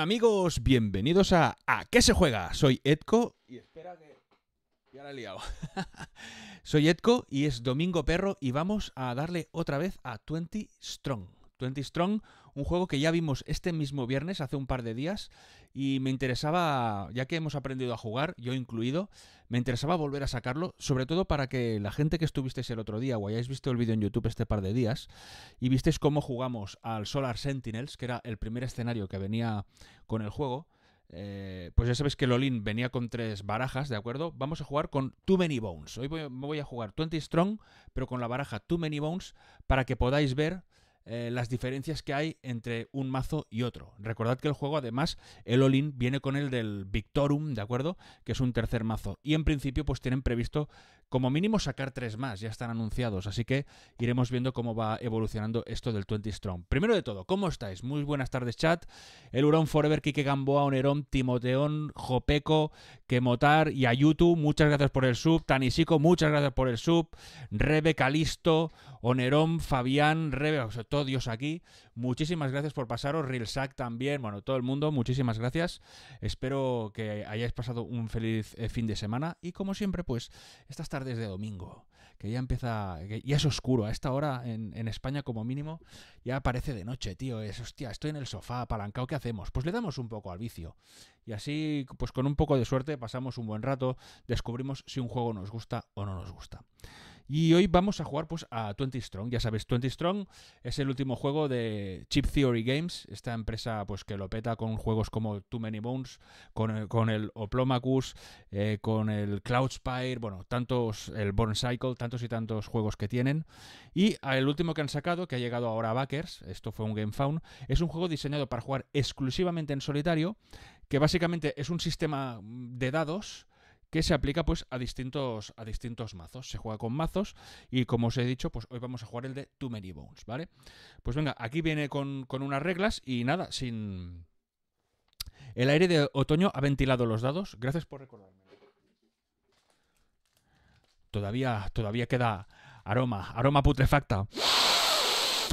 amigos, bienvenidos a ¿A qué se juega? Soy Edco y espera que... Ya liado. Soy Edco y es Domingo Perro y vamos a darle otra vez a 20 Strong. 20 Strong, un juego que ya vimos este mismo viernes, hace un par de días, y me interesaba, ya que hemos aprendido a jugar, yo incluido, me interesaba volver a sacarlo, sobre todo para que la gente que estuvisteis el otro día o hayáis visto el vídeo en YouTube este par de días y visteis cómo jugamos al Solar Sentinels, que era el primer escenario que venía con el juego, eh, pues ya sabéis que Lolin venía con tres barajas, ¿de acuerdo? Vamos a jugar con Too Many Bones. Hoy me voy a jugar 20 Strong, pero con la baraja Too Many Bones para que podáis ver eh, las diferencias que hay entre un mazo y otro. Recordad que el juego, además, el Olin viene con el del Victorum, ¿de acuerdo? Que es un tercer mazo. Y en principio, pues tienen previsto como mínimo sacar tres más, ya están anunciados, así que iremos viendo cómo va evolucionando esto del 20 Strong. Primero de todo, ¿cómo estáis? Muy buenas tardes, chat. El Urón Forever, Kike Gamboa, Onerón, Timoteón, Jopeco, Kemotar y Ayutu, muchas gracias por el sub. Tanisico, muchas gracias por el sub. Rebe Calisto, Onerón, Fabián, Rebe, o todos Dios aquí. Muchísimas gracias por pasaros. Realsack también. Bueno, todo el mundo, muchísimas gracias. Espero que hayáis pasado un feliz eh, fin de semana. Y como siempre, pues, estas tardes de domingo, que ya empieza, ya es oscuro. A esta hora en, España, como mínimo, ya aparece de noche, tío. Es, hostia, estoy en el sofá, apalancado, ¿qué hacemos? Pues le damos un poco al vicio. Y así, pues con un poco de suerte, pasamos un buen rato, descubrimos si un juego nos gusta o no nos gusta. Y hoy vamos a jugar pues a 20 Strong. Ya sabes, 20 Strong es el último juego de Chip Theory Games, esta empresa pues que lo peta con juegos como Too Many Bones, con eh, el, Oplomacus, eh, con el Cloudspire, bueno, tantos, el Born Cycle, tantos y tantos juegos que tienen. Y el último que han sacado, que ha llegado ahora a Backers, esto fue un Game Found, es un juego diseñado para jugar exclusivamente en solitario, que básicamente es un sistema de dados que se aplica pues a distintos, a distintos mazos. Se juega con mazos y como os he dicho, pues hoy vamos a jugar el de Too Many Bones, ¿vale? Pues venga, aquí viene con, unas reglas y nada, sin... El aire de otoño ha ventilado los dados. Gracias por recordarme. Todavía, todavía queda aroma, aroma putrefacta.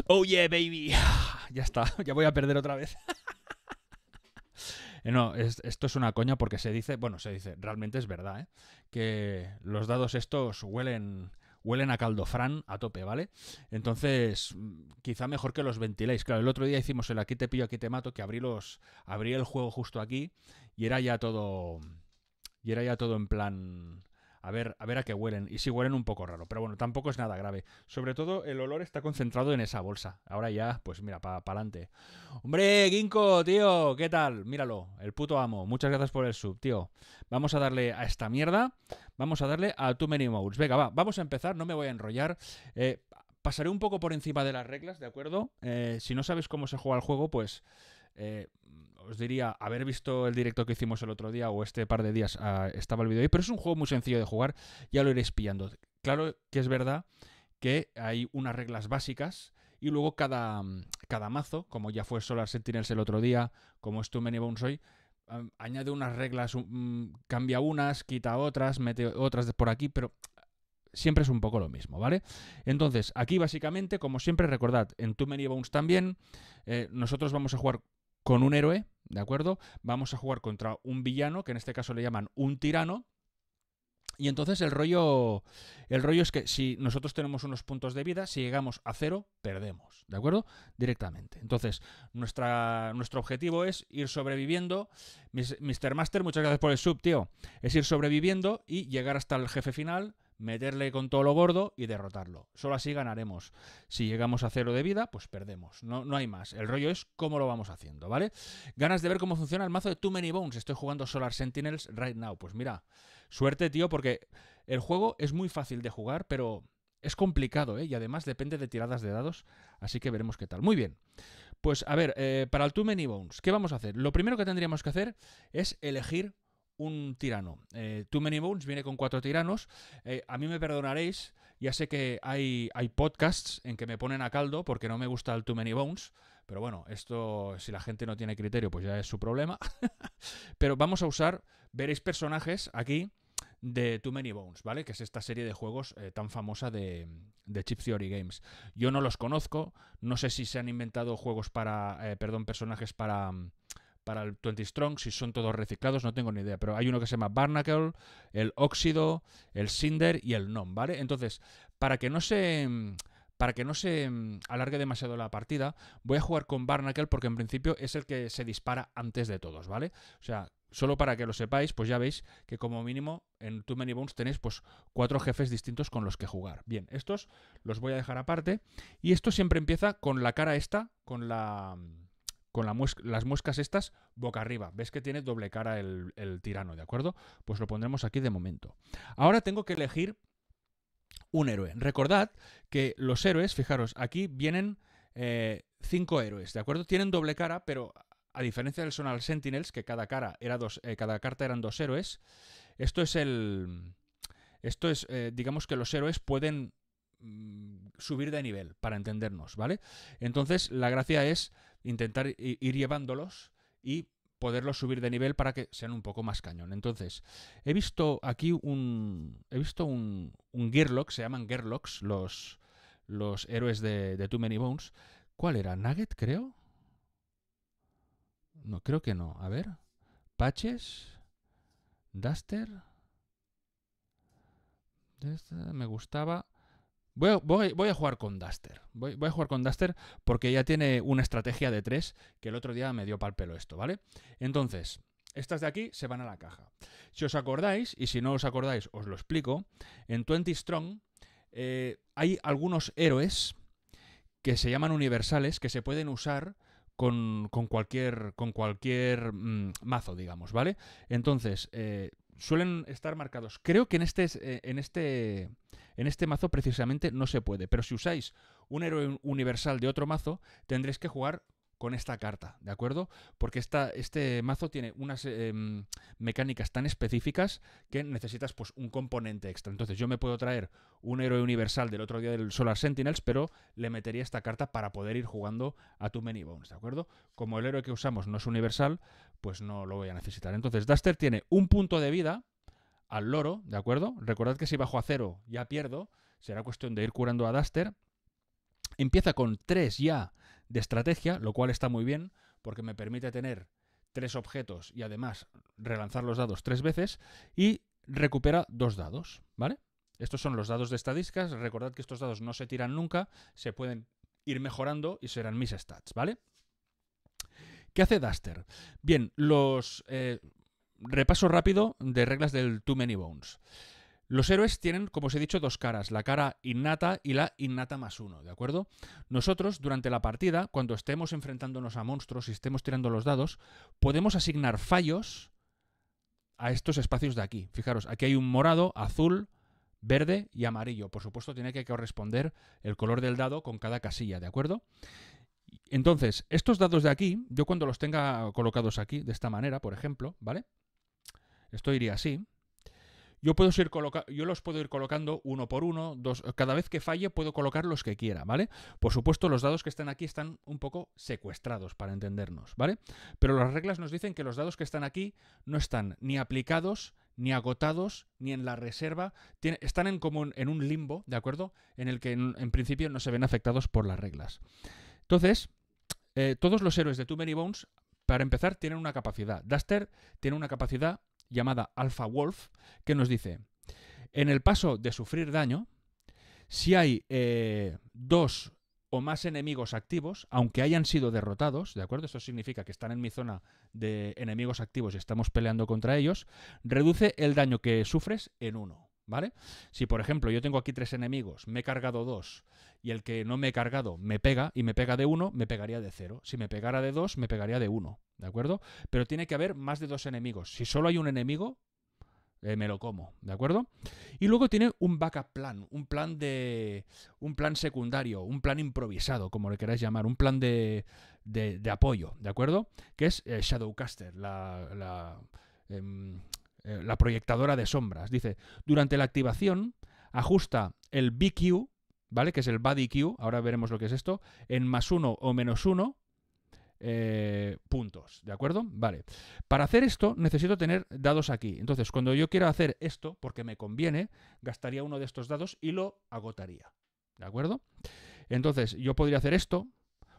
Oh yeah, baby. Ya está, ya voy a perder otra vez. Eh, no, esto es una coña porque se dice, bueno, se dice, realmente es verdad, ¿eh? que los dados estos huelen huelen a caldofrán a tope, ¿vale? Entonces, mm, quizá mejor que los ventiléis. Claro, el otro día hicimos el aquí te pillo, aquí te mato, que abrí abrí el juego justo aquí y era ya todo. Y era ya todo en plan a ver, a ver a qué huelen. Y si huelen un poco raro, pero bueno, tampoco es nada grave. Sobre todo el olor está concentrado en esa bolsa. Ahora ya, pues mira, para adelante. Hombre, Ginko, tío, ¿qué tal? Míralo, el puto amo. Muchas gracias por el sub, tío. Vamos a darle a esta mierda. Vamos a darle a Too Many Modes. Venga, va, vamos a empezar, no me voy a enrollar. Eh, pasaré un poco por encima de las reglas, ¿de acuerdo? Eh, si no sabes cómo se juega el juego, pues eh, mm, os diría, haber visto el directo que hicimos el otro día o este par de días ah, estaba el video, ahí, pero es un juego muy sencillo de jugar, ya lo iréis pillando. Claro que es verdad que hay unas reglas básicas y luego cada, mm, cada mazo, como ya fue Solar Sentinels el otro día, como es Too Many Bones hoy, añade unas reglas, mm, cambia unas, quita otras, mete otras por aquí, pero siempre es un poco lo mismo, ¿vale? Entonces, aquí básicamente, como siempre, recordad, en Too Many Bones también, eh, nosotros vamos a jugar con un héroe, ¿de acuerdo? Vamos a jugar contra un villano, que en este caso le llaman un tirano, y entonces el rollo, el rollo es que si nosotros tenemos unos puntos de vida, si llegamos a cero, perdemos, ¿de acuerdo? Directamente. Entonces, nuestra, nuestro objetivo es ir sobreviviendo. Mr. Master, muchas gracias por el sub, tío. Es ir sobreviviendo y llegar hasta el jefe final meterle con todo lo gordo y derrotarlo. Solo así ganaremos. Si llegamos a cero de vida, pues perdemos. No, no hay más. El rollo es cómo lo vamos haciendo, ¿vale? Ganas de ver cómo funciona el mazo de Too Many Bones. Estoy jugando Solar Sentinels right now. Pues mira, suerte, tío, porque el juego es muy fácil de jugar, pero es complicado, ¿eh? Y además depende de tiradas de dados, así que veremos qué tal. Muy bien. Pues a ver, eh, para el Too Many Bones, ¿qué vamos a hacer? Lo primero que tendríamos que hacer es elegir un tirano. Eh, Too Many Bones viene con cuatro tiranos. Eh, a mí me perdonaréis, ya sé que hay, hay podcasts en que me ponen a caldo porque no me gusta el Too Many Bones, pero bueno, esto si la gente no tiene criterio pues ya es su problema. pero vamos a usar, veréis personajes aquí de Too Many Bones, ¿vale? Que es esta serie de juegos eh, tan famosa de, de, Chip Theory Games. Yo no los conozco, no sé si se han inventado juegos para, perdón, personajes para... Mm, para el 20 Strong, si son todos reciclados, no tengo ni idea, pero hay uno que se llama Barnacle, el óxido, el cinder y el Nom ¿vale? Entonces, para que no se para que no se mm, alargue demasiado la partida, voy a jugar con Barnacle porque en principio es el que se dispara antes de todos, ¿vale? O sea, solo para que lo sepáis, pues ya veis que como mínimo en Too Many Bones tenéis pues cuatro jefes distintos con los que jugar. Bien, estos los voy a dejar aparte y esto siempre empieza con la cara esta, con la mm, con las muescas estas boca arriba. ¿Ves que tiene doble cara el, tirano, de acuerdo? Pues lo pondremos aquí de momento. Ahora tengo que elegir un héroe. Recordad que los héroes, fijaros, aquí vienen eh, cinco héroes, ¿de acuerdo? Tienen doble cara, pero a diferencia del Sonal Sentinels, que cada, cara era dos, eh, cada carta eran dos héroes, esto es el... Esto es, eh, digamos que los héroes pueden mm, subir de nivel, para entendernos, ¿vale? Entonces, la gracia es intentar ir llevándolos y poderlos subir de nivel para que sean un poco más cañón. Entonces, he visto aquí un. He visto un, un Gearlock, se llaman Gearlocks, los, los héroes de, Too Many Bones. ¿Cuál era? ¿Nugget, creo? No, creo que no. A ver. Patches. Duster. me gustaba. Voy a, jugar con Duster. Voy, a jugar con Duster porque ya tiene una estrategia de tres que el otro día me dio pal pelo esto, ¿vale? Entonces, estas de aquí se van a la caja. Si os acordáis, y si no os acordáis, os lo explico. En 20 Strong eh, hay algunos héroes que se llaman universales que se pueden usar con, cualquier, con cualquier mm, mazo, digamos, ¿vale? Entonces, eh, suelen estar marcados. Creo que en este, eh, en este, en este mazo precisamente no se puede, pero si usáis un héroe universal de otro mazo, tendréis que jugar con esta carta, ¿de acuerdo? Porque este mazo tiene unas em, mecánicas tan específicas que necesitas pues, un componente extra. Entonces yo me puedo traer un héroe universal del otro día del Solar Sentinels, pero le metería esta carta para poder ir jugando a tu Many Bones, ¿de acuerdo? Como el héroe que usamos no es universal, pues no lo voy a necesitar. Entonces Duster tiene un punto de vida al loro, ¿de acuerdo? Recordad que si bajo a cero ya pierdo, será cuestión de ir curando a Duster. Empieza con tres ya de estrategia, lo cual está muy bien porque me permite tener tres objetos y además relanzar los dados tres veces y recupera dos dados, ¿vale? Estos son los dados de estadísticas, recordad que estos dados no se tiran nunca, se pueden ir mejorando y serán mis stats, ¿vale? ¿Qué hace Duster? Bien, los... Eh, repaso rápido de reglas del Too Many Bones. Los héroes tienen, como os he dicho, dos caras, la cara innata y la innata más uno, ¿de acuerdo? Nosotros, durante la partida, cuando estemos enfrentándonos a monstruos y estemos tirando los dados, podemos asignar fallos a estos espacios de aquí. Fijaros, aquí hay un morado, azul, verde y amarillo. Por supuesto, tiene que corresponder el color del dado con cada casilla, ¿de acuerdo? Entonces, estos dados de aquí, yo cuando los tenga colocados aquí, de esta manera, por ejemplo, ¿vale? Esto iría así, yo, puedo ir yo los puedo ir colocando uno por uno, dos, cada vez que falle puedo colocar los que quiera, ¿vale? Por supuesto, los dados que están aquí están un poco secuestrados, para entendernos, ¿vale? Pero las reglas nos dicen que los dados que están aquí no están ni aplicados, ni agotados, ni en la reserva, están en, en un limbo, ¿de acuerdo? En el que en, principio no se ven afectados por las reglas. Entonces, eh, todos los héroes de Too Many Bones, para empezar, tienen una capacidad. Duster tiene una capacidad llamada Alpha Wolf, que nos dice, en el paso de sufrir daño, si hay eh, dos o más enemigos activos, aunque hayan sido derrotados, ¿de acuerdo? Eso significa que están en mi zona de enemigos activos y estamos peleando contra ellos, reduce el daño que sufres en uno. ¿Vale? Si por ejemplo yo tengo aquí tres enemigos, me he cargado dos y el que no me he cargado me pega y me pega de uno, me pegaría de cero. Si me pegara de dos, me pegaría de uno. ¿De acuerdo? Pero tiene que haber más de dos enemigos. Si solo hay un enemigo, eh, me lo como, ¿de acuerdo? Y luego tiene un backup plan, un plan de. un plan secundario, un plan improvisado, como le queráis llamar, un plan de, apoyo, ¿de acuerdo? Que es eh, Shadowcaster, la. Em, eh, la proyectadora de sombras. Dice, durante la activación ajusta el BQ, ¿vale? Que es el body Q, ahora veremos lo que es esto, en más uno o menos uno eh, puntos, ¿de acuerdo? Vale. Para hacer esto necesito tener dados aquí. Entonces, cuando yo quiera hacer esto, porque me conviene, gastaría uno de estos dados y lo agotaría. ¿De acuerdo? Entonces, yo podría hacer esto,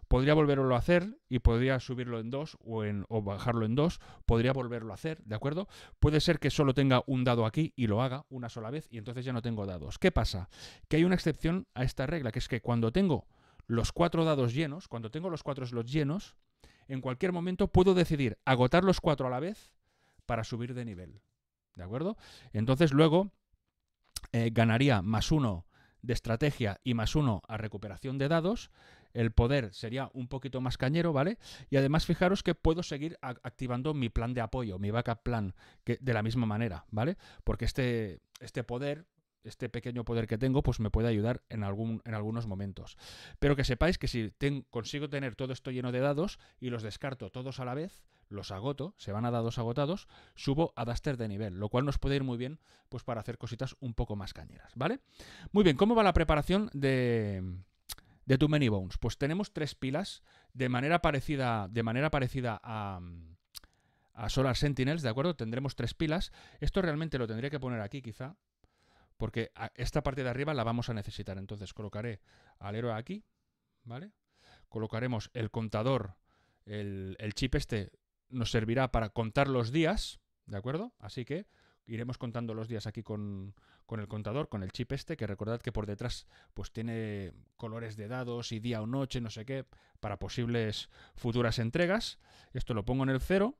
podría volverlo a hacer y podría subirlo en dos o, bajarlo en dos. podría volverlo a hacer, ¿de acuerdo? Puede ser que solo tenga un dado aquí y lo haga una sola vez y entonces ya no tengo dados. ¿Qué pasa? Que hay una excepción a esta regla, que es que cuando tengo los cuatro dados llenos, cuando tengo los cuatro slots llenos, en cualquier momento puedo decidir agotar los cuatro a la vez para subir de nivel, ¿de acuerdo? Entonces luego eh, ganaría más uno de estrategia y más uno a recuperación de dados el poder sería un poquito más cañero, ¿vale? Y además fijaros que puedo seguir activando mi plan de apoyo, mi backup plan, que de la misma manera, ¿vale? Porque este, este poder este pequeño poder que tengo, pues me puede ayudar en, algún, en algunos momentos. Pero que sepáis que si consigo tener todo esto lleno de dados y los descarto todos a la vez, los agoto, se van a dados agotados, subo a Duster de nivel, lo cual nos puede ir muy bien pues para hacer cositas un poco más cañeras, ¿vale? Muy bien, ¿cómo va la preparación de, de Too Many Bones. Pues tenemos tres pilas de manera parecida, de manera parecida a, a Solar Sentinels, ¿de acuerdo? Tendremos tres pilas. Esto realmente lo tendría que poner aquí, quizá, porque esta parte de arriba la vamos a necesitar. Entonces colocaré al héroe aquí, ¿vale? Colocaremos el contador, el, el chip este nos servirá para contar los días, ¿de acuerdo? Así que iremos contando los días aquí con, con el contador, con el chip este, que recordad que por detrás pues tiene colores de dados y día o noche, no sé qué, para posibles futuras entregas. Esto lo pongo en el cero.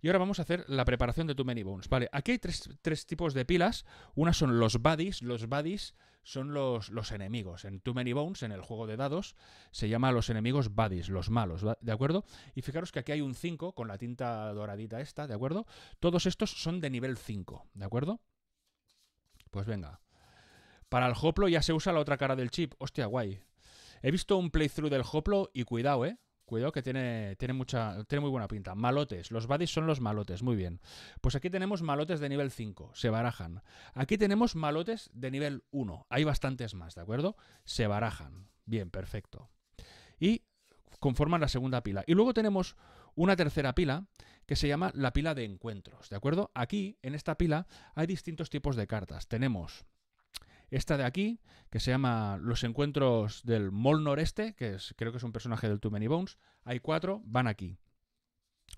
Y ahora vamos a hacer la preparación de Too many bones. Vale, aquí hay tres, tipos de pilas. Una son los buddies. Los buddies son los, los, enemigos. En Too Many Bones, en el juego de dados, se llama a los enemigos buddies, los malos, ¿de acuerdo? Y fijaros que aquí hay un 5 con la tinta doradita esta, ¿de acuerdo? Todos estos son de nivel 5, ¿de acuerdo? Pues venga. Para el Hoplo ya se usa la otra cara del chip. Hostia, guay. He visto un playthrough del Hoplo y cuidado, ¿eh? Cuidado que tiene, tiene, mucha, tiene muy buena pinta. Malotes. Los badis son los malotes. Muy bien. Pues aquí tenemos malotes de nivel 5. Se barajan. Aquí tenemos malotes de nivel 1. Hay bastantes más, ¿de acuerdo? Se barajan. Bien, perfecto. Y conforman la segunda pila. Y luego tenemos una tercera pila que se llama la pila de encuentros, ¿de acuerdo? Aquí, en esta pila, hay distintos tipos de cartas. Tenemos esta de aquí, que se llama Los Encuentros del Mol Noreste, que es, creo que es un personaje del Too Many Bones. Hay cuatro, van aquí.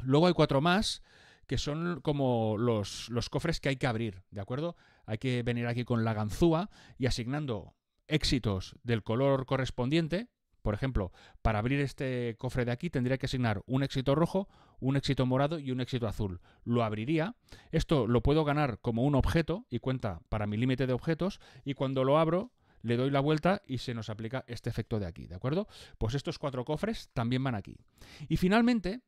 Luego hay cuatro más, que son como los, los cofres que hay que abrir, ¿de acuerdo? Hay que venir aquí con la ganzúa y asignando éxitos del color correspondiente, por ejemplo, para abrir este cofre de aquí tendría que asignar un éxito rojo, un éxito morado y un éxito azul. Lo abriría, esto lo puedo ganar como un objeto y cuenta para mi límite de objetos y cuando lo abro le doy la vuelta y se nos aplica este efecto de aquí, ¿de acuerdo? Pues estos cuatro cofres también van aquí. Y finalmente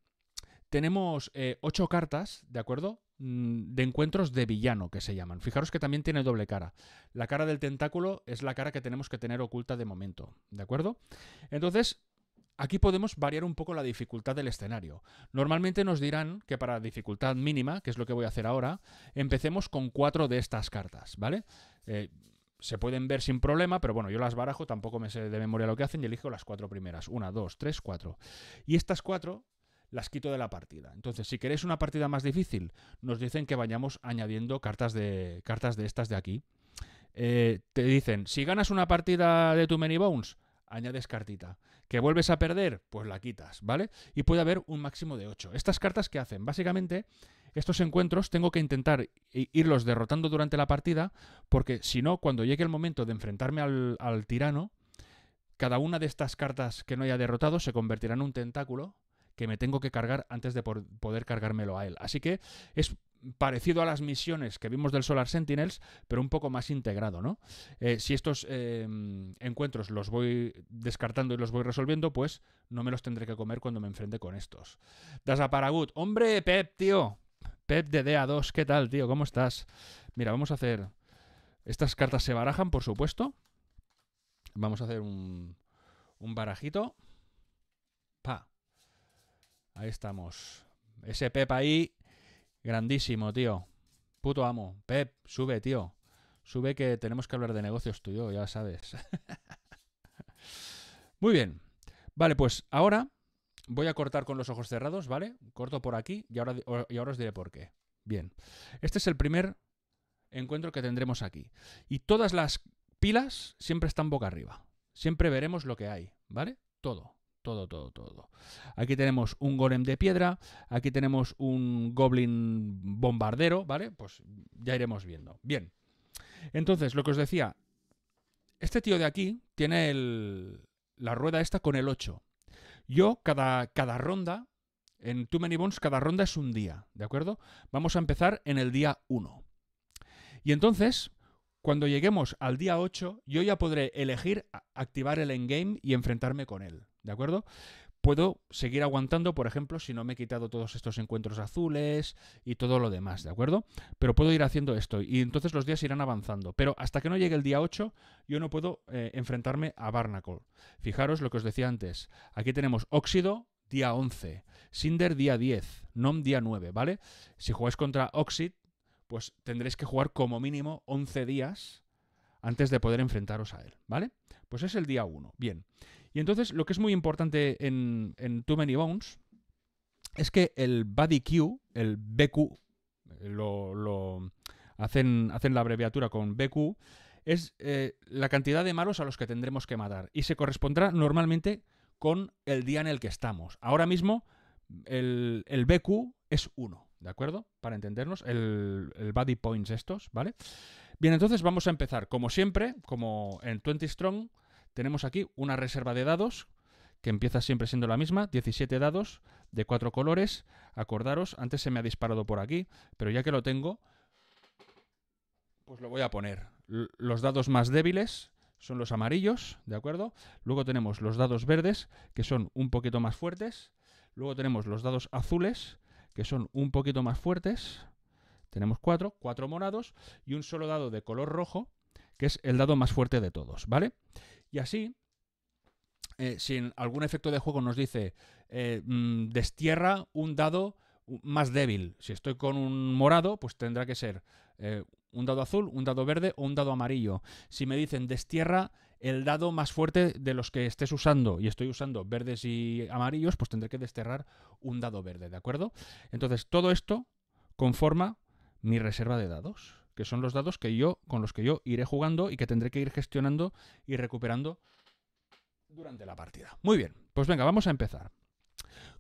tenemos eh, ocho cartas, ¿de acuerdo? Mm, de encuentros de villano que se llaman. Fijaros que también tiene doble cara. La cara del tentáculo es la cara que tenemos que tener oculta de momento, ¿de acuerdo? Entonces, aquí podemos variar un poco la dificultad del escenario. Normalmente nos dirán que para dificultad mínima, que es lo que voy a hacer ahora, empecemos con cuatro de estas cartas, ¿vale? Eh, se pueden ver sin problema, pero bueno, yo las barajo, tampoco me sé de memoria lo que hacen y elijo las cuatro primeras. Una, dos, tres, cuatro. Y estas cuatro las quito de la partida. Entonces, si queréis una partida más difícil, nos dicen que vayamos añadiendo cartas de, cartas de estas de aquí. Eh, te dicen, si ganas una partida de Too Many Bones, añades cartita. Que vuelves a perder, pues la quitas, ¿vale? Y puede haber un máximo de 8. Estas cartas ¿qué hacen, básicamente, estos encuentros tengo que intentar irlos derrotando durante la partida, porque si no, cuando llegue el momento de enfrentarme al, al tirano, cada una de estas cartas que no haya derrotado se convertirá en un tentáculo que me tengo que cargar antes de poder cargármelo a él. Así que es parecido a las misiones que vimos del Solar Sentinels, pero un poco más integrado, ¿no? Eh, si estos em, encuentros los voy descartando y los voy resolviendo, pues no me los tendré que comer cuando me enfrente con estos. Dasa Paragut, hombre, Pep, tío. Pep de DA2, ¿qué tal, tío? ¿Cómo estás? Mira, vamos a hacer... Estas cartas se barajan, por supuesto. Vamos a hacer un, un barajito. Ahí estamos. Ese Pep ahí, grandísimo, tío. Puto amo. Pep, sube, tío. Sube que tenemos que hablar de negocios tuyo, ya sabes. Muy bien. Vale, pues ahora voy a cortar con los ojos cerrados, ¿vale? Corto por aquí y ahora, y ahora os diré por qué. Bien. Este es el primer encuentro que tendremos aquí. Y todas las pilas siempre están boca arriba. Siempre veremos lo que hay, ¿vale? Todo todo, todo, todo. Aquí tenemos un golem de piedra, aquí tenemos un goblin bombardero, ¿vale? Pues ya iremos viendo. Bien. Entonces, lo que os decía, este tío de aquí tiene la rueda esta con el 8. Yo cada, cada ronda, en Too Many Bones, cada ronda es un día, ¿de acuerdo? Vamos a empezar en el día 1. Y entonces, cuando lleguemos al día 8, yo ya podré elegir activar el endgame y enfrentarme con él. ¿De acuerdo? Puedo seguir aguantando, por ejemplo, si no me he quitado todos estos encuentros azules y todo lo demás, ¿de acuerdo? Pero puedo ir haciendo esto y entonces los días irán avanzando. Pero hasta que no llegue el día 8, yo no puedo eh, enfrentarme a Barnacle. Fijaros lo que os decía antes. Aquí tenemos óxido, día 11, Cinder día 10, Nom día 9, ¿vale? Si jugáis contra Oxid, pues tendréis que jugar como mínimo 11 días antes de poder enfrentaros a él, ¿vale? Pues es el día 1. Bien. Y entonces lo que es muy importante en, Too Many Bones es que el body Q, el BQ, lo, hacen, hacen, la abreviatura con BQ, es eh, la cantidad de malos a los que tendremos que matar. Y se correspondrá normalmente con el día en el que estamos. Ahora mismo el, BQ es 1, ¿de acuerdo? Para entendernos, el, el body points estos, ¿vale? Bien, entonces vamos a empezar. Como siempre, como en 20 Strong, tenemos aquí una reserva de dados que empieza siempre siendo la misma, 17 dados de cuatro colores. Acordaros, antes se me ha disparado por aquí, pero ya que lo tengo, pues lo voy a poner. Los dados más débiles son los amarillos, ¿de acuerdo? Luego tenemos los dados verdes, que son un poquito más fuertes. Luego tenemos los dados azules, que son un poquito más fuertes. Tenemos cuatro, cuatro morados y un solo dado de color rojo, que es el dado más fuerte de todos, ¿vale? vale y así, eh, si algún efecto de juego nos dice eh, mm, destierra un dado más débil, si estoy con un morado, pues tendrá que ser eh, un dado azul, un dado verde o un dado amarillo. Si me dicen destierra el dado más fuerte de los que estés usando y estoy usando verdes y amarillos, pues tendré que desterrar un dado verde, ¿de acuerdo? Entonces todo esto conforma mi reserva de dados que son los datos que yo, con los que yo iré jugando y que tendré que ir gestionando y recuperando durante la partida. Muy bien, pues venga, vamos a empezar.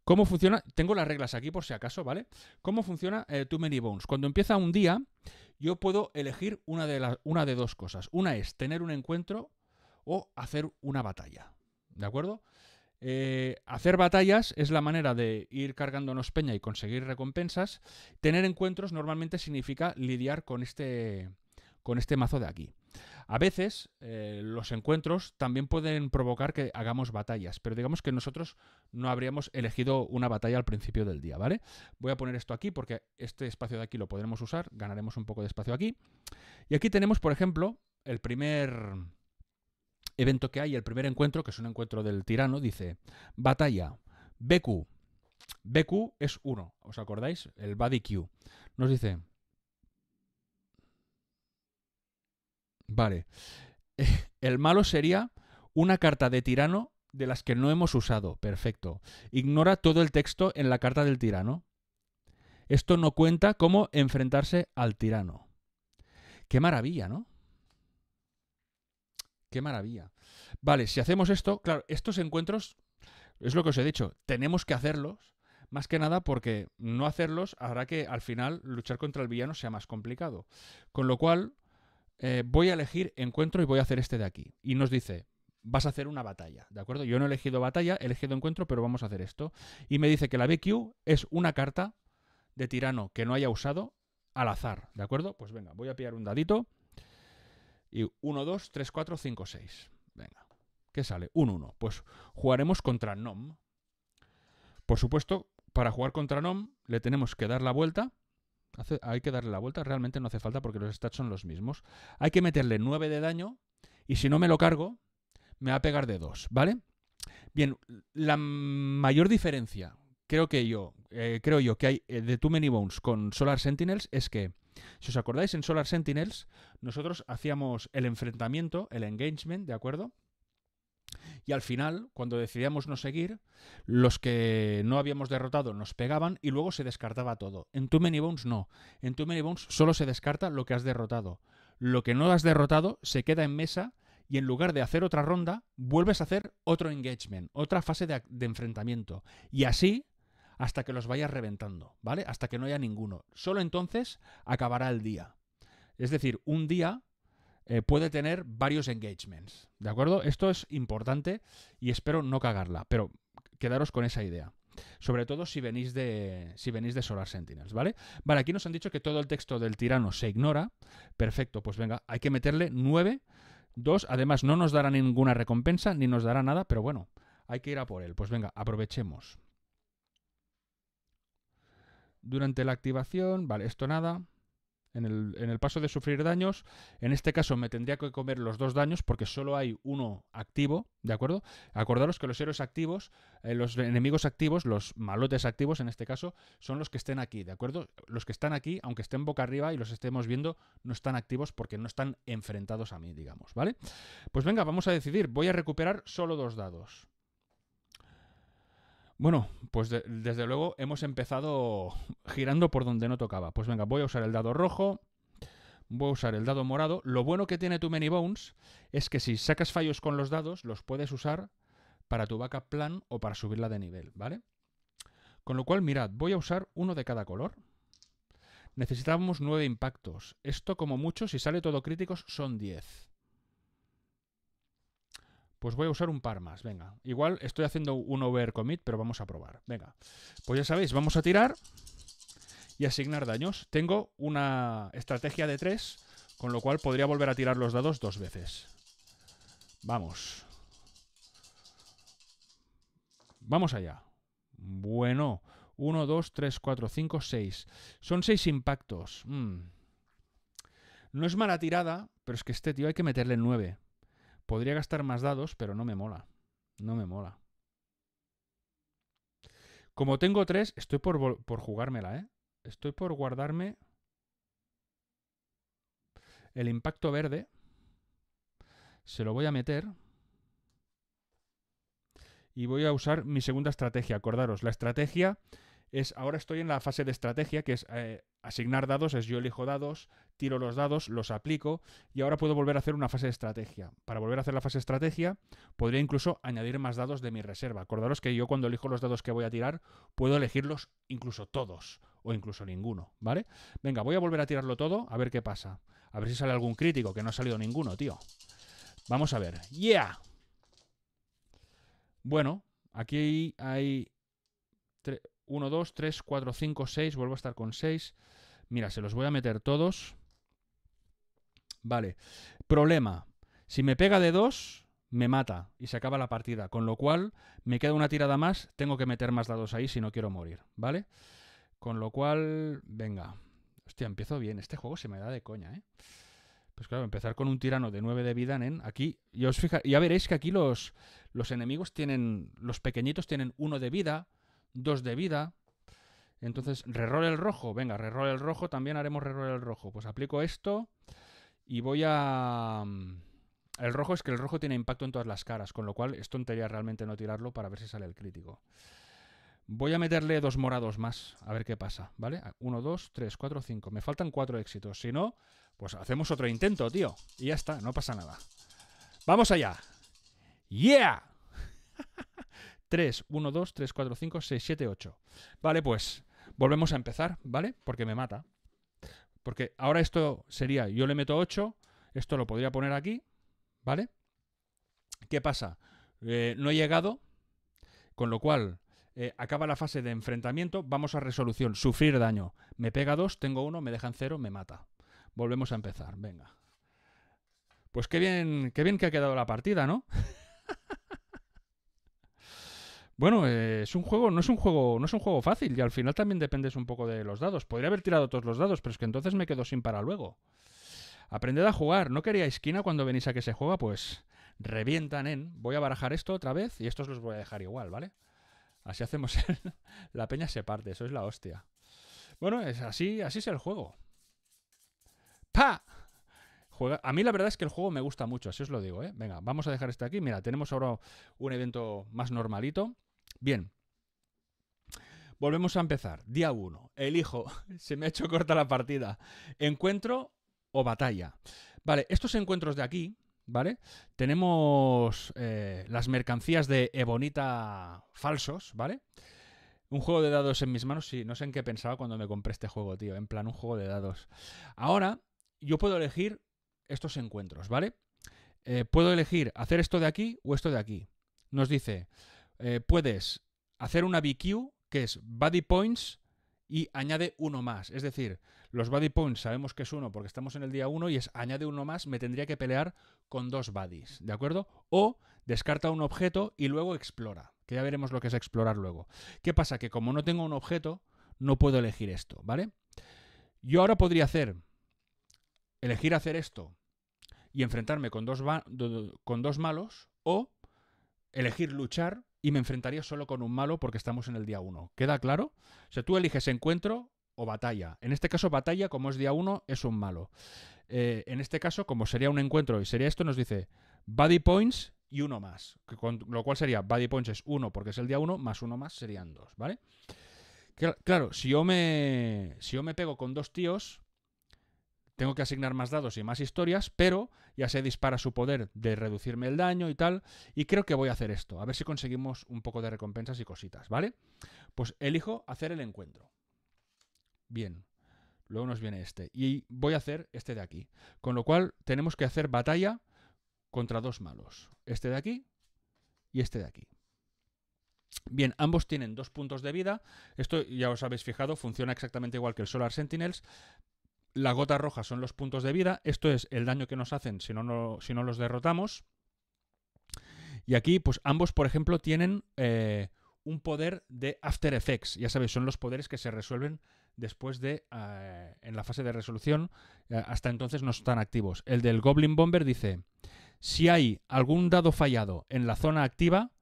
¿Cómo funciona? Tengo las reglas aquí por si acaso, ¿vale? ¿Cómo funciona eh, Too Many Bones? Cuando empieza un día, yo puedo elegir una de, una de dos cosas. Una es tener un encuentro o hacer una batalla. ¿De acuerdo? Eh, hacer batallas es la manera de ir cargándonos peña y conseguir recompensas. Tener encuentros normalmente significa lidiar con este, con este mazo de aquí. A veces eh, los encuentros también pueden provocar que hagamos batallas, pero digamos que nosotros no habríamos elegido una batalla al principio del día, ¿vale? Voy a poner esto aquí porque este espacio de aquí lo podremos usar, ganaremos un poco de espacio aquí. Y aquí tenemos, por ejemplo, el primer evento que hay, el primer encuentro, que es un encuentro del tirano, dice, batalla, BQ. BQ es uno, ¿os acordáis? El body Q. Nos dice... Vale. El malo sería una carta de tirano de las que no hemos usado. Perfecto. Ignora todo el texto en la carta del tirano. Esto no cuenta cómo enfrentarse al tirano. Qué maravilla, ¿no? Qué maravilla. Vale, si hacemos esto, claro, estos encuentros, es lo que os he dicho, tenemos que hacerlos, más que nada porque no hacerlos hará que al final luchar contra el villano sea más complicado. Con lo cual, eh, voy a elegir encuentro y voy a hacer este de aquí. Y nos dice, vas a hacer una batalla, ¿de acuerdo? Yo no he elegido batalla, he elegido encuentro, pero vamos a hacer esto. Y me dice que la BQ es una carta de tirano que no haya usado al azar, ¿de acuerdo? Pues venga, voy a pillar un dadito. Y 1, 2, 3, 4, 5, 6. Venga. ¿Qué sale? 1, 1. Pues jugaremos contra NOM. Por supuesto, para jugar contra NOM le tenemos que dar la vuelta. hay que darle la vuelta, realmente no hace falta porque los stats son los mismos. Hay que meterle 9 de daño y si no me lo cargo, me va a pegar de 2, ¿vale? Bien, la mayor diferencia, creo que yo, eh, creo yo que hay eh, de Too Many Bones con Solar Sentinels es que si os acordáis, en Solar Sentinels nosotros hacíamos el enfrentamiento, el engagement, ¿de acuerdo? Y al final, cuando decidíamos no seguir, los que no habíamos derrotado nos pegaban y luego se descartaba todo. En Too Many Bones no. En Too Many Bones solo se descarta lo que has derrotado. Lo que no has derrotado se queda en mesa y en lugar de hacer otra ronda, vuelves a hacer otro engagement, otra fase de, de enfrentamiento. Y así hasta que los vayas reventando, ¿vale? Hasta que no haya ninguno. Solo entonces acabará el día. Es decir, un día eh, puede tener varios engagements, ¿de acuerdo? Esto es importante y espero no cagarla, pero quedaros con esa idea. Sobre todo si venís de si venís de Solar Sentinels, ¿vale? Vale, aquí nos han dicho que todo el texto del tirano se ignora. Perfecto, pues venga, hay que meterle 9 2. además no nos dará ninguna recompensa ni nos dará nada, pero bueno, hay que ir a por él. Pues venga, aprovechemos durante la activación, vale, esto nada. En el, paso de sufrir daños, en este caso me tendría que comer los dos daños porque solo hay uno activo, ¿de acuerdo? Acordaros que los héroes activos, eh, los enemigos activos, los malotes activos en este caso, son los que estén aquí, ¿de acuerdo? Los que están aquí, aunque estén boca arriba y los estemos viendo, no están activos porque no están enfrentados a mí, digamos, ¿vale? Pues venga, vamos a decidir. Voy a recuperar solo dos dados. Bueno, pues desde luego hemos empezado girando por donde no tocaba. Pues venga, voy a usar el dado rojo, voy a usar el dado morado. Lo bueno que tiene tu Many Bones es que si sacas fallos con los dados, los puedes usar para tu backup plan o para subirla de nivel, ¿vale? Con lo cual, mirad, voy a usar uno de cada color. Necesitamos nueve impactos. Esto como mucho, si sale todo críticos, son diez. Pues voy a usar un par más, venga. Igual estoy haciendo un overcommit, pero vamos a probar. Venga, pues ya sabéis, vamos a tirar y asignar daños. Tengo una estrategia de 3, con lo cual podría volver a tirar los dados dos veces. Vamos. Vamos allá. Bueno, 1, 2, 3, 4, 5, 6. Son 6 impactos. Mm. No es mala tirada, pero es que este tío hay que meterle 9. Podría gastar más dados, pero no me mola. No me mola. Como tengo tres, estoy por, por jugármela, ¿eh? Estoy por guardarme el impacto verde. Se lo voy a meter. Y voy a usar mi segunda estrategia. Acordaros, la estrategia es ahora estoy en la fase de estrategia, que es eh, asignar dados, es yo elijo dados, tiro los dados, los aplico y ahora puedo volver a hacer una fase de estrategia. Para volver a hacer la fase de estrategia, podría incluso añadir más dados de mi reserva. Acordaros que yo cuando elijo los dados que voy a tirar, puedo elegirlos incluso todos o incluso ninguno, ¿vale? Venga, voy a volver a tirarlo todo, a ver qué pasa. A ver si sale algún crítico, que no ha salido ninguno, tío. Vamos a ver. ¡Yeah! Bueno, aquí hay... 1, 2, 3, 4, 5, 6. Vuelvo a estar con 6. Mira, se los voy a meter todos. Vale. Problema. Si me pega de 2, me mata y se acaba la partida. Con lo cual, me queda una tirada más. Tengo que meter más dados ahí si no quiero morir. ¿Vale? Con lo cual, venga. Hostia, empiezo bien. Este juego se me da de coña, ¿eh? Pues claro, empezar con un tirano de 9 de vida, en. Aquí, os fija, ya veréis que aquí los, los enemigos tienen. Los pequeñitos tienen 1 de vida. Dos de vida. Entonces, reroll el rojo. Venga, reroll el rojo. También haremos reroll el rojo. Pues aplico esto y voy a... Mm, el rojo es que el rojo tiene impacto en todas las caras, con lo cual es tontería realmente no tirarlo para ver si sale el crítico. Voy a meterle dos morados más, a ver qué pasa, ¿vale? Uno, dos, tres, cuatro, cinco. Me faltan cuatro éxitos. Si no, pues hacemos otro intento, tío. Y ya está, no pasa nada. ¡Vamos allá! ¡Yeah! 3, 1, 2, 3, 4, 5, 6, 7, 8. Vale, pues volvemos a empezar, ¿vale? Porque me mata. Porque ahora esto sería, yo le meto 8, esto lo podría poner aquí, ¿vale? ¿Qué pasa? Eh, no he llegado, con lo cual eh, acaba la fase de enfrentamiento, vamos a resolución, sufrir daño. Me pega 2, tengo 1, me dejan 0, me mata. Volvemos a empezar, venga. Pues qué bien, qué bien que ha quedado la partida, ¿no? Bueno, eh, es un juego, no es un juego, no es un juego fácil y al final también dependes un poco de los dados. Podría haber tirado todos los dados, pero es que entonces me quedo sin para luego. Aprended a jugar. ¿No quería esquina cuando venís a que se juega? Pues revientan en. Voy a barajar esto otra vez y estos los voy a dejar igual, ¿vale? Así hacemos la peña se parte, eso es la hostia. Bueno, es así, así es el juego. ¡Pa! A mí la verdad es que el juego me gusta mucho, así os lo digo, ¿eh? Venga, vamos a dejar este aquí. Mira, tenemos ahora un evento más normalito. Bien. Volvemos a empezar. Día 1. Elijo. Se me ha hecho corta la partida. Encuentro o batalla. Vale, estos encuentros de aquí, ¿vale? Tenemos eh, las mercancías de Ebonita falsos, ¿vale? Un juego de dados en mis manos, sí, no sé en qué pensaba cuando me compré este juego, tío, en plan un juego de dados. Ahora, yo puedo elegir estos encuentros, ¿vale? Eh, puedo elegir hacer esto de aquí o esto de aquí. Nos dice, eh, puedes hacer una BQ que es Body Points y añade uno más. Es decir, los Body Points sabemos que es uno porque estamos en el día uno y es añade uno más, me tendría que pelear con dos bodies, ¿de acuerdo? O descarta un objeto y luego explora, que ya veremos lo que es explorar luego. ¿Qué pasa? Que como no tengo un objeto, no puedo elegir esto, ¿vale? Yo ahora podría hacer, elegir hacer esto y enfrentarme con dos, con dos malos o elegir luchar y me enfrentaría solo con un malo porque estamos en el día 1. ¿Queda claro? O sea, tú eliges encuentro o batalla. En este caso, batalla, como es día 1, es un malo. Eh, en este caso, como sería un encuentro y sería esto, nos dice body points y uno más. con, lo cual sería body points es uno porque es el día 1, más uno más serían dos, ¿vale? claro, si yo me. Si yo me pego con dos tíos, tengo que asignar más dados y más historias, pero ya se dispara su poder de reducirme el daño y tal. Y creo que voy a hacer esto, a ver si conseguimos un poco de recompensas y cositas, ¿vale? Pues elijo hacer el encuentro. Bien. Luego nos viene este. Y voy a hacer este de aquí. Con lo cual tenemos que hacer batalla contra dos malos. Este de aquí y este de aquí. Bien, ambos tienen dos puntos de vida. Esto ya os habéis fijado, funciona exactamente igual que el Solar Sentinels, la gota roja son los puntos de vida, esto es el daño que nos hacen si no, los derrotamos. Y aquí, pues ambos, por ejemplo, tienen eh, un poder de After Effects. Ya sabéis, son los poderes que se resuelven después de, eh, en la fase de resolución, eh, hasta entonces no están activos. El del Goblin Bomber dice, si hay algún dado fallado en la zona activa,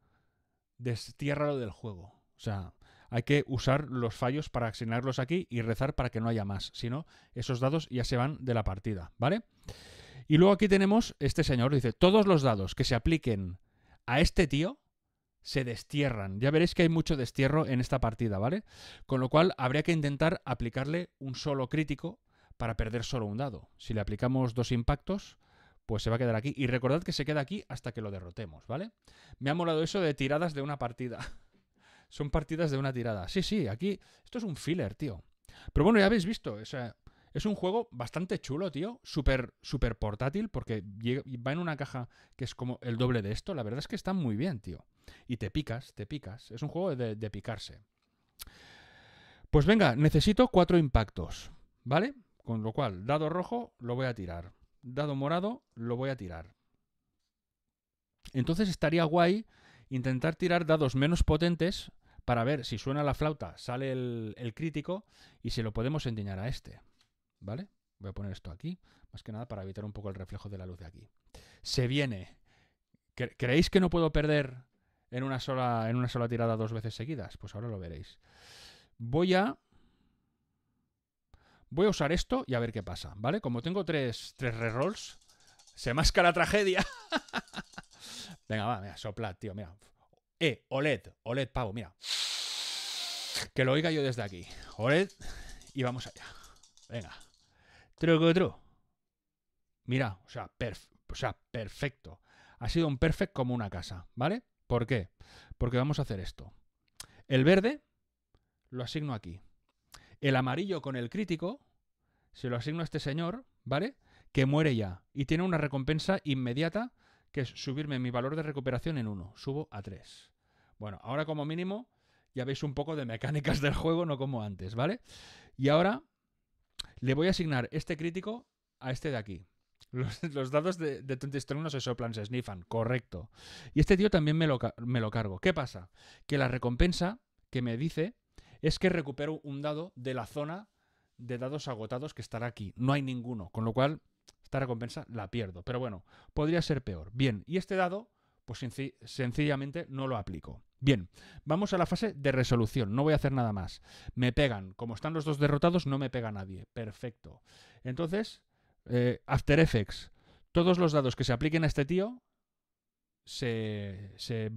destiérralo del juego. O sea, hay que usar los fallos para asignarlos aquí y rezar para que no haya más. Si no, esos dados ya se van de la partida, ¿vale? Y luego aquí tenemos este señor, dice, todos los dados que se apliquen a este tío se destierran. Ya veréis que hay mucho destierro en esta partida, ¿vale? Con lo cual habría que intentar aplicarle un solo crítico para perder solo un dado. Si le aplicamos dos impactos, pues se va a quedar aquí. Y recordad que se queda aquí hasta que lo derrotemos, ¿vale? Me ha molado eso de tiradas de una partida. son partidas de una tirada. Sí, sí, aquí esto es un filler, tío. Pero bueno, ya habéis visto, es un juego bastante chulo, tío, súper súper portátil porque va en una caja que es como el doble de esto. La verdad es que está muy bien, tío. Y te picas, te picas. Es un juego de, de picarse. Pues venga, necesito cuatro impactos, ¿vale? Con lo cual, dado rojo lo voy a tirar, dado morado lo voy a tirar. Entonces estaría guay intentar tirar dados menos potentes para ver si suena la flauta, sale el, crítico y se lo podemos enseñar a este. ¿Vale? Voy a poner esto aquí, más que nada para evitar un poco el reflejo de la luz de aquí. Se viene. ¿Creéis que no puedo perder en una sola, en una sola tirada dos veces seguidas? Pues ahora lo veréis. Voy a voy a usar esto y a ver qué pasa, ¿vale? Como tengo tres, tres rerolls, se masca la tragedia. venga, va, mira, sopla, tío, mira. Eh, OLED, OLED Pavo, mira. Que lo oiga yo desde aquí. OLED y vamos allá. Venga. Truco, truco. Mira, o sea, o sea, perfecto. Ha sido un perfect como una casa, ¿vale? ¿Por qué? Porque vamos a hacer esto. El verde lo asigno aquí. El amarillo con el crítico se lo asigno a este señor, ¿vale? Que muere ya y tiene una recompensa inmediata que es subirme mi valor de recuperación en 1, subo a 3. Bueno, ahora como mínimo ya veis un poco de mecánicas del juego, no como antes, ¿vale? Y ahora le voy a asignar este crítico a este de aquí. Los, dados de, de no se soplan, se sniffan correcto. Y este tío también me lo, me lo cargo. ¿Qué pasa? Que la recompensa que me dice es que recupero un dado de la zona de dados agotados que estará aquí. No hay ninguno, con lo cual esta recompensa la pierdo. Pero bueno, podría ser peor. Bien, y este dado, pues sencillamente no lo aplico. Bien, vamos a la fase de resolución. No voy a hacer nada más. Me pegan. Como están los dos derrotados, no me pega nadie. Perfecto. Entonces, eh, After Effects. Todos los dados que se apliquen a este tío se, se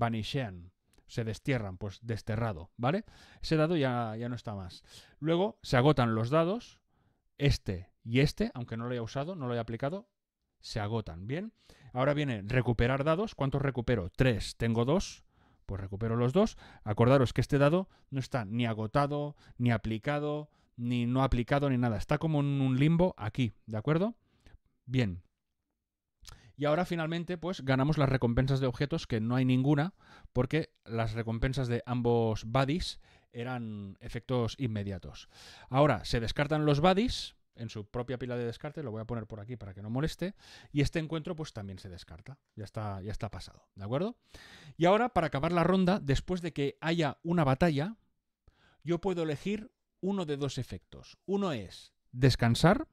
se destierran, pues desterrado, ¿vale? Ese dado ya, ya no está más. Luego se agotan los dados, este y este, aunque no lo haya usado, no lo haya aplicado, se agotan. Bien, ahora viene recuperar dados. ¿Cuántos recupero? Tres. Tengo dos. Pues recupero los dos. Acordaros que este dado no está ni agotado, ni aplicado, ni no aplicado, ni nada. Está como en un limbo aquí, ¿de acuerdo? Bien. Y ahora finalmente, pues ganamos las recompensas de objetos, que no hay ninguna, porque las recompensas de ambos bodies eran efectos inmediatos. Ahora, se descartan los buddies en su propia pila de descarte, lo voy a poner por aquí para que no moleste, y este encuentro pues también se descarta, ya está, ya está pasado, ¿de acuerdo? Y ahora, para acabar la ronda, después de que haya una batalla, yo puedo elegir uno de dos efectos. Uno es descansar,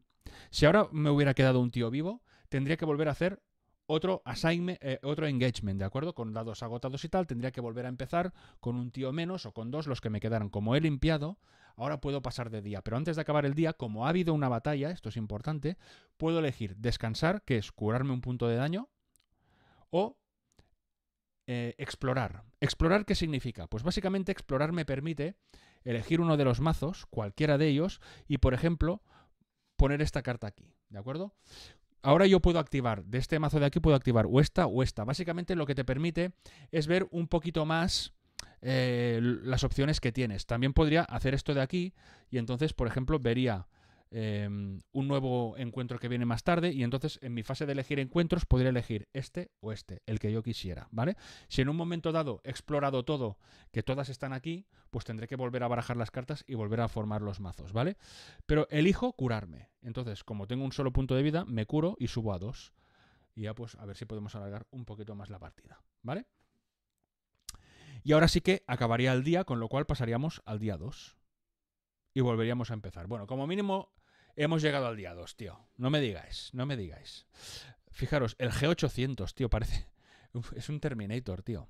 si ahora me hubiera quedado un tío vivo, tendría que volver a hacer otro assignment, eh, otro engagement, ¿de acuerdo? Con dados agotados y tal, tendría que volver a empezar con un tío menos o con dos los que me quedaron. Como he limpiado, ahora puedo pasar de día. Pero antes de acabar el día, como ha habido una batalla, esto es importante, puedo elegir descansar, que es curarme un punto de daño, o eh, explorar. ¿Explorar qué significa? Pues básicamente explorar me permite elegir uno de los mazos, cualquiera de ellos, y por ejemplo, poner esta carta aquí, ¿de acuerdo? ahora yo puedo activar, de este mazo de aquí puedo activar o esta o esta. Básicamente lo que te permite es ver un poquito más eh, las opciones que tienes. También podría hacer esto de aquí y entonces, por ejemplo, vería Em, un nuevo encuentro que viene más tarde y entonces en mi fase de elegir encuentros podría elegir este o este, el que yo quisiera, ¿vale? Si en un momento dado he explorado todo, que todas están aquí, pues tendré que volver a barajar las cartas y volver a formar los mazos, ¿vale? Pero elijo curarme. Entonces, como tengo un solo punto de vida, me curo y subo a dos. Y ya pues a ver si podemos alargar un poquito más la partida, ¿vale? Y ahora sí que acabaría el día, con lo cual pasaríamos al día 2. Y volveríamos a empezar. Bueno, como mínimo Hemos llegado al día 2, tío. No me digáis, no me digáis. Fijaros, el G800, tío, parece... es un Terminator, tío.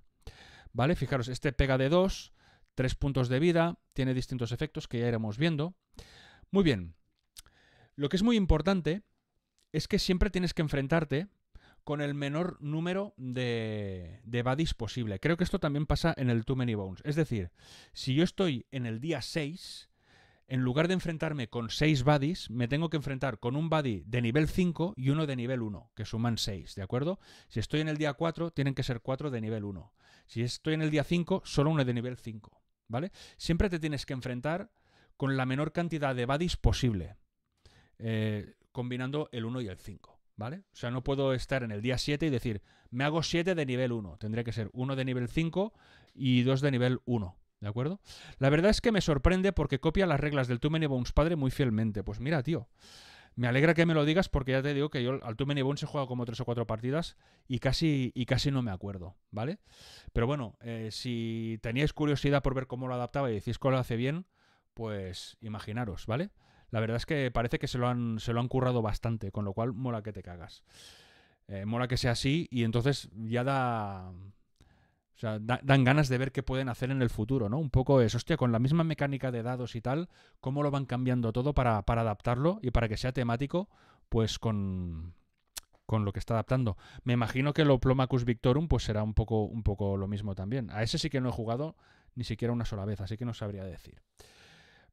¿Vale? Fijaros, este pega de 2, 3 puntos de vida, tiene distintos efectos que ya iremos viendo. Muy bien. Lo que es muy importante es que siempre tienes que enfrentarte con el menor número de, de badis posible. Creo que esto también pasa en el Too Many Bones. Es decir, si yo estoy en el día 6, en lugar de enfrentarme con 6 buddies, me tengo que enfrentar con un buddy de nivel 5 y uno de nivel 1, que suman 6, ¿de acuerdo? Si estoy en el día 4, tienen que ser 4 de nivel 1. Si estoy en el día 5, solo uno de nivel 5, ¿vale? Siempre te tienes que enfrentar con la menor cantidad de buddies posible, eh, combinando el 1 y el 5. ¿Vale? O sea, no puedo estar en el día 7 y decir, me hago 7 de nivel 1. Tendría que ser 1 de nivel 5 y 2 de nivel 1. ¿De acuerdo? La verdad es que me sorprende porque copia las reglas del Too Many Bones padre muy fielmente. Pues mira, tío. Me alegra que me lo digas porque ya te digo que yo al Too Many Bones he jugado como tres o cuatro partidas y casi, y casi no me acuerdo, ¿vale? Pero bueno, eh, si teníais curiosidad por ver cómo lo adaptaba y decís que lo hace bien, pues imaginaros, ¿vale? La verdad es que parece que se lo han, se lo han currado bastante, con lo cual mola que te cagas. Eh, mola que sea así y entonces ya da, o sea, dan ganas de ver qué pueden hacer en el futuro, ¿no? Un poco es, hostia, con la misma mecánica de dados y tal, cómo lo van cambiando todo para, adaptarlo y para que sea temático, pues con, con lo que está adaptando. Me imagino que lo Plomacus Victorum pues será un poco, un poco lo mismo también. A ese sí que no he jugado ni siquiera una sola vez, así que no sabría decir.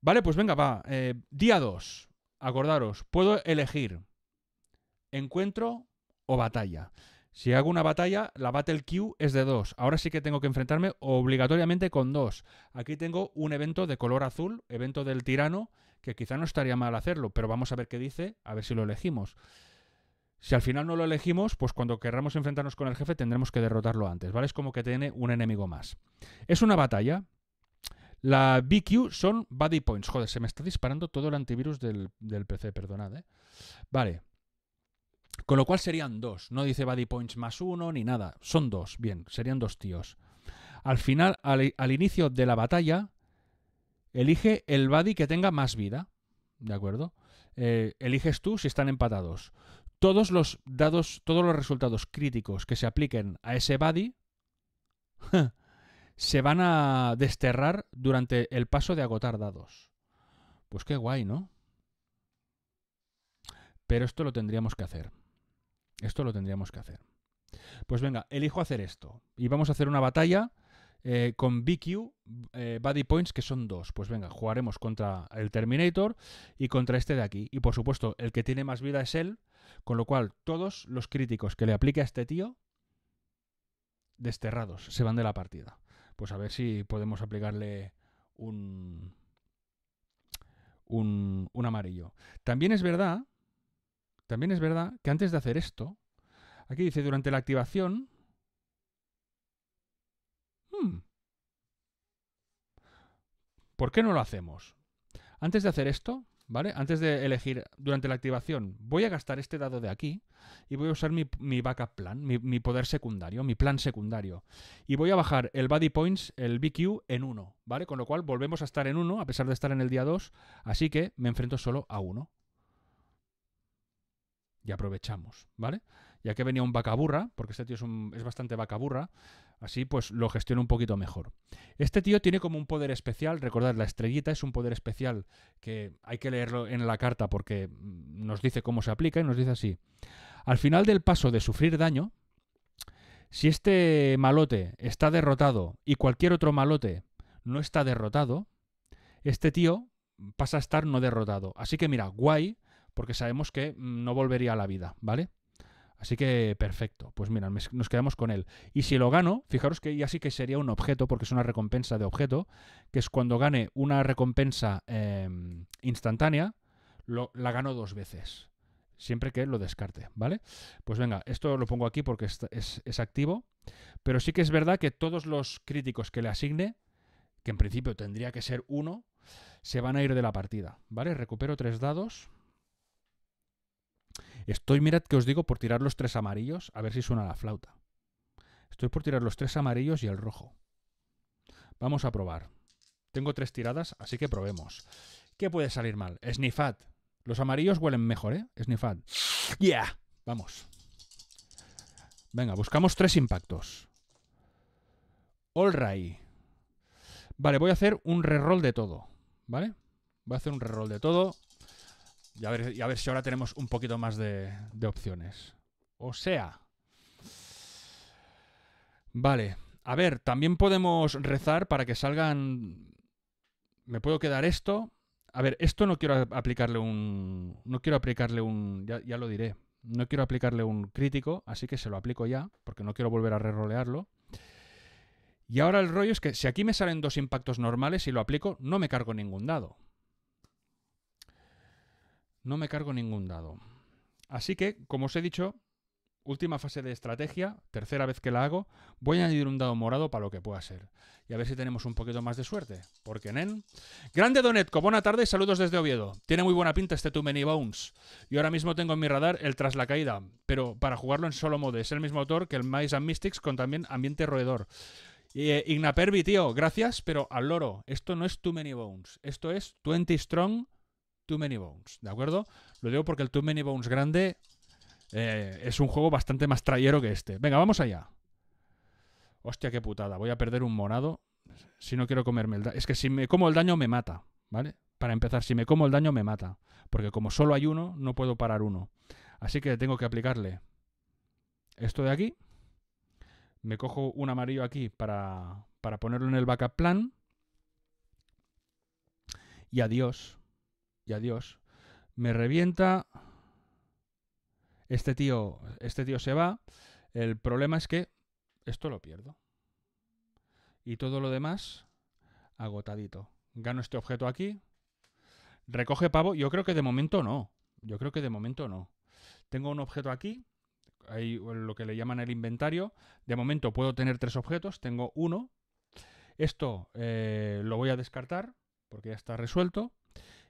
Vale, pues venga, va. Eh, día 2. Acordaros, puedo elegir encuentro o batalla. Si hago una batalla, la Battle Q es de 2. Ahora sí que tengo que enfrentarme obligatoriamente con dos. Aquí tengo un evento de color azul, evento del tirano, que quizá no estaría mal hacerlo, pero vamos a ver qué dice, a ver si lo elegimos. Si al final no lo elegimos, pues cuando querramos enfrentarnos con el jefe tendremos que derrotarlo antes, ¿vale? Es como que tiene un enemigo más. Es una batalla. La BQ son Body Points. Joder, se me está disparando todo el antivirus del, PC, perdonad, ¿eh? Vale. Con lo cual serían dos. No dice body points más uno ni nada. Son dos. Bien, serían dos tíos. Al final, al, inicio de la batalla, elige el body que tenga más vida. ¿De acuerdo? Eh, eliges tú si están empatados. Todos los dados, todos los resultados críticos que se apliquen a ese body se van a desterrar durante el paso de agotar dados. Pues qué guay, ¿no? Pero esto lo tendríamos que hacer. Esto lo tendríamos que hacer. Pues venga, elijo hacer esto. Y vamos a hacer una batalla eh, con BQ, eh, Body Points, que son dos. Pues venga, jugaremos contra el Terminator y contra este de aquí. Y por supuesto, el que tiene más vida es él. Con lo cual, todos los críticos que le aplique a este tío, desterrados, se van de la partida. Pues a ver si podemos aplicarle un, un, un amarillo. También es verdad también es verdad que antes de hacer esto, aquí dice durante la activación... Hmm, ¿Por qué no lo hacemos? Antes de hacer esto, ¿vale? Antes de elegir durante la activación, voy a gastar este dado de aquí y voy a usar mi, backup plan, mi, poder secundario, mi plan secundario. Y voy a bajar el body points, el BQ, en 1, ¿vale? Con lo cual volvemos a estar en 1 a pesar de estar en el día 2, así que me enfrento solo a 1 y aprovechamos, ¿vale? Ya que venía un vacaburra, porque este tío es, bastante vacaburra, así pues lo gestiona un poquito mejor. Este tío tiene como un poder especial, recordad, la estrellita es un poder especial que hay que leerlo en la carta porque nos dice cómo se aplica y nos dice así. Al final del paso de sufrir daño, si este malote está derrotado y cualquier otro malote no está derrotado, este tío pasa a estar no derrotado. Así que mira, guay, porque sabemos que mm, no volvería a la vida, ¿vale? Así que perfecto, pues mira, nos quedamos con él. Y si lo gano, fijaros que ya sí que sería un objeto, porque es una recompensa de objeto, que es cuando gane una recompensa em, instantánea, la gano dos veces, siempre que lo descarte, ¿vale? Pues venga, esto lo pongo aquí porque es activo, pero sí que es verdad que todos los críticos que le asigne, que en principio tendría que ser uno, se van a ir de la partida, ¿vale? Recupero tres dados. Estoy, mirad que os digo, por tirar los tres amarillos, a ver si suena la flauta. Estoy por tirar los tres amarillos y el rojo. Vamos a probar. Tengo tres tiradas, así que probemos. ¿Qué puede salir mal? Snifad, Los amarillos huelen mejor, ¿eh? Snifad. ¡Yeah! Vamos. Venga, buscamos tres impactos. All right. Vale, voy a hacer un reroll de todo. ¿Vale? Voy a hacer un reroll de todo. Y a ver, si ahora tenemos un poquito más de, opciones. O sea. Vale. A ver, también podemos rezar para que salgan. Me puedo quedar esto. A ver, esto no quiero aplicarle un. No quiero aplicarle un. Ya, lo diré. No quiero aplicarle un crítico, así que se lo aplico ya, porque no quiero volver a rerolearlo. Y ahora el rollo es que si aquí me salen dos impactos normales y lo aplico, no me cargo ningún dado. No me cargo ningún dado. Así que, como os he dicho, última fase de estrategia, tercera vez que la hago, voy a añadir un dado morado para lo que pueda ser. Y a ver si tenemos un poquito más de suerte. Porque, nen... Grande Donetco, buena tarde y saludos desde Oviedo. Tiene muy buena pinta este Too Many Bones. Y ahora mismo tengo en mi radar el Tras la Caída, pero para jugarlo en solo modo Es el mismo autor que el Mice and Mystics con también ambiente roedor. Eh, Ignapervi, tío, gracias, pero al loro. Esto no es Too Many Bones. Esto es 20 Strong Too Many Bones, ¿de acuerdo? Lo digo porque el Too Many Bones grande eh, es un juego bastante más trayero que este. Venga, vamos allá. Hostia, qué putada. Voy a perder un morado si no quiero comerme el daño. Es que si me como el daño me mata, ¿vale? Para empezar, si me como el daño me mata. Porque como solo hay uno, no puedo parar uno. Así que tengo que aplicarle esto de aquí. Me cojo un amarillo aquí para, para ponerlo en el backup plan. Y adiós y adiós. Me revienta. Este tío, este se va. El problema es que esto lo pierdo. Y todo lo demás agotadito. Gano este objeto aquí. Recoge pavo. Yo creo que de momento no. Yo creo que de momento no. Tengo un objeto aquí. Hay lo que le llaman el inventario. De momento puedo tener tres objetos. Tengo uno. Esto eh, lo voy a descartar porque ya está resuelto.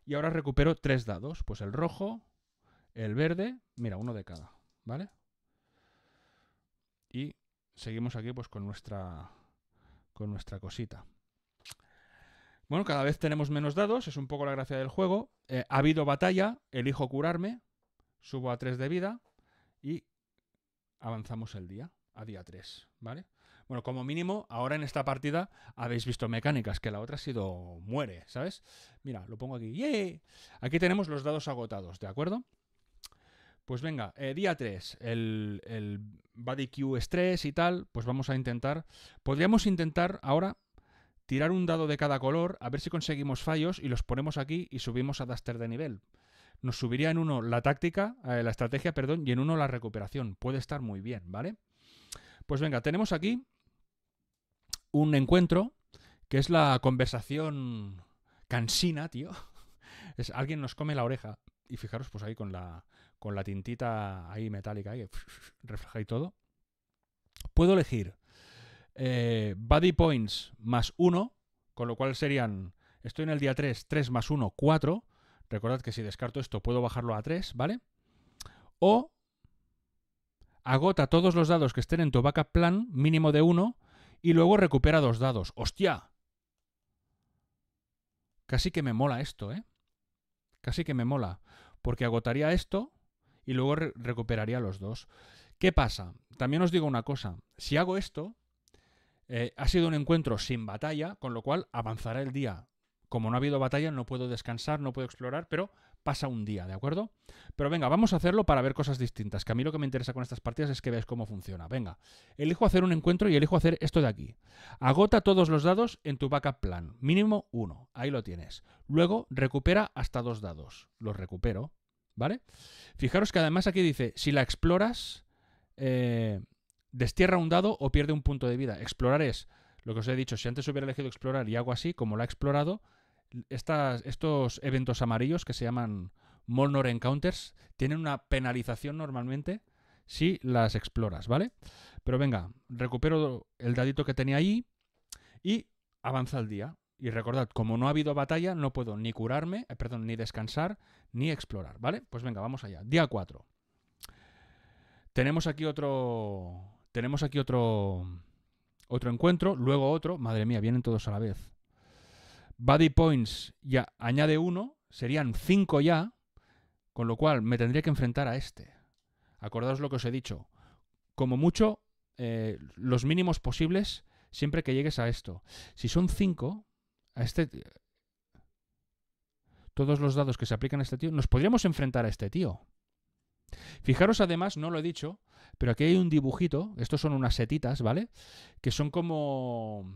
Y ahora recupero tres dados. Pues el rojo, el verde, mira, uno de cada, ¿vale? Y seguimos aquí pues con nuestra, con nuestra cosita. Bueno, cada vez tenemos menos dados, es un poco la gracia del juego. Eh, ha habido batalla, elijo curarme, subo a tres de vida y avanzamos el día, a día 3, ¿vale? Bueno, como mínimo, ahora en esta partida habéis visto mecánicas, que la otra ha sido muere, ¿sabes? Mira, lo pongo aquí. ¡Yee! Aquí tenemos los dados agotados, ¿de acuerdo? Pues venga, eh, día 3, el, el Body Q estrés y tal, pues vamos a intentar. Podríamos intentar ahora tirar un dado de cada color, a ver si conseguimos fallos y los ponemos aquí y subimos a Duster de nivel. Nos subiría en uno la táctica, eh, la estrategia, perdón, y en uno la recuperación. Puede estar muy bien, ¿vale? Pues venga, tenemos aquí un encuentro que es la conversación cansina, tío. Es, alguien nos come la oreja. Y fijaros, pues ahí con la, con la tintita ahí metálica, ahí, refleja y todo. Puedo elegir eh, body Points más uno, con lo cual serían, estoy en el día 3, 3 más 1, 4. Recordad que si descarto esto puedo bajarlo a 3, ¿vale? O agota todos los dados que estén en tu backup plan, mínimo de 1, y luego recupera dos dados. ¡Hostia! Casi que me mola esto, ¿eh? Casi que me mola. Porque agotaría esto y luego recuperaría los dos. ¿Qué pasa? También os digo una cosa. Si hago esto, eh, ha sido un encuentro sin batalla, con lo cual avanzará el día. Como no ha habido batalla, no puedo descansar, no puedo explorar, pero pasa un día, ¿de acuerdo? Pero venga, vamos a hacerlo para ver cosas distintas, que a mí lo que me interesa con estas partidas es que veáis cómo funciona. Venga, elijo hacer un encuentro y elijo hacer esto de aquí. Agota todos los dados en tu backup plan, mínimo uno, ahí lo tienes. Luego recupera hasta dos dados, los recupero, ¿vale? Fijaros que además aquí dice, si la exploras, eh, destierra un dado o pierde un punto de vida. Explorar es, lo que os he dicho, si antes hubiera elegido explorar y hago así, como la he explorado, estos eventos amarillos que se llaman Molnor Encounters tienen una penalización normalmente si las exploras, ¿vale? Pero venga, recupero el dadito que tenía ahí y avanza el día. Y recordad, como no ha habido batalla, no puedo ni curarme, eh, perdón, ni descansar, ni explorar, ¿vale? Pues venga, vamos allá. Día 4. Tenemos aquí otro. Tenemos aquí otro. Otro encuentro, luego otro. Madre mía, vienen todos a la vez. Body Points ya añade uno, serían cinco ya, con lo cual me tendría que enfrentar a este. Acordaos lo que os he dicho. Como mucho, eh, los mínimos posibles siempre que llegues a esto. Si son cinco, a este. Todos los dados que se aplican a este tío, nos podríamos enfrentar a este tío. Fijaros además, no lo he dicho, pero aquí hay un dibujito, estos son unas setitas, ¿vale? Que son como,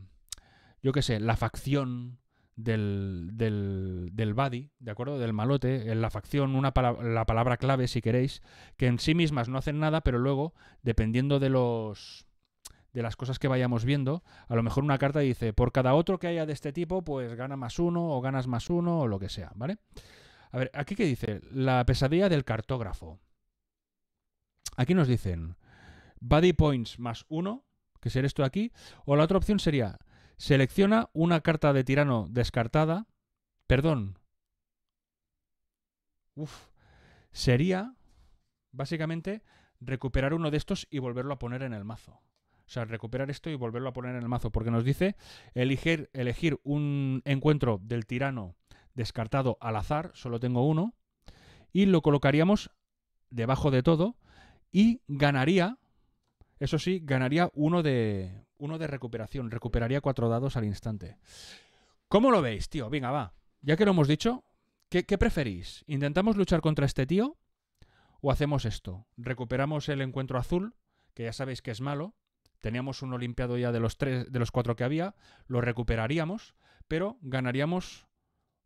yo qué sé, la facción del, del, del body, ¿de acuerdo? Del malote, en la facción, una la palabra clave, si queréis, que en sí mismas no hacen nada, pero luego, dependiendo de los de las cosas que vayamos viendo, a lo mejor una carta dice, por cada otro que haya de este tipo, pues gana más uno o ganas más uno o lo que sea, ¿vale? A ver, aquí que dice, la pesadilla del cartógrafo. Aquí nos dicen, body points más uno, que sería esto aquí, o la otra opción sería, Selecciona una carta de tirano descartada. Perdón. Uf. Sería, básicamente, recuperar uno de estos y volverlo a poner en el mazo. O sea, recuperar esto y volverlo a poner en el mazo, porque nos dice elegir, elegir un encuentro del tirano descartado al azar, solo tengo uno, y lo colocaríamos debajo de todo y ganaría eso sí, ganaría uno de, uno de recuperación. Recuperaría cuatro dados al instante. ¿Cómo lo veis, tío? Venga, va. Ya que lo hemos dicho, ¿qué, preferís? ¿Intentamos luchar contra este tío? ¿O hacemos esto? Recuperamos el encuentro azul, que ya sabéis que es malo. Teníamos uno limpiado ya de los, tres, de los cuatro que había. Lo recuperaríamos, pero ganaríamos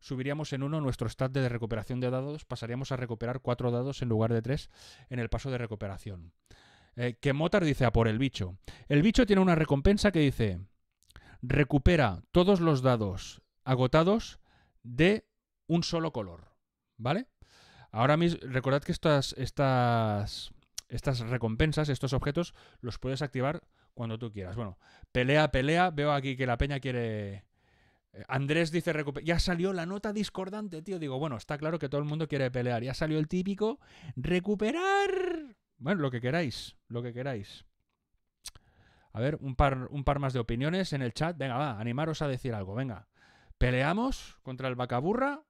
subiríamos en uno nuestro stat de recuperación de dados, pasaríamos a recuperar cuatro dados en lugar de tres en el paso de recuperación. Eh, que Motar dice a por el bicho. El bicho tiene una recompensa que dice, recupera todos los dados agotados de un solo color, ¿vale? Ahora mismo, recordad que estas, estas, estas recompensas, estos objetos, los puedes activar cuando tú quieras. Bueno, pelea, pelea, veo aquí que la peña quiere... Eh, Andrés dice, ya salió la nota discordante, tío. Digo, bueno, está claro que todo el mundo quiere pelear. Ya salió el típico, recuperar bueno, lo que queráis, lo que queráis. A ver, un par, un par más de opiniones en el chat. Venga, va, animaros a decir algo, venga. ¿Peleamos contra el vacaburra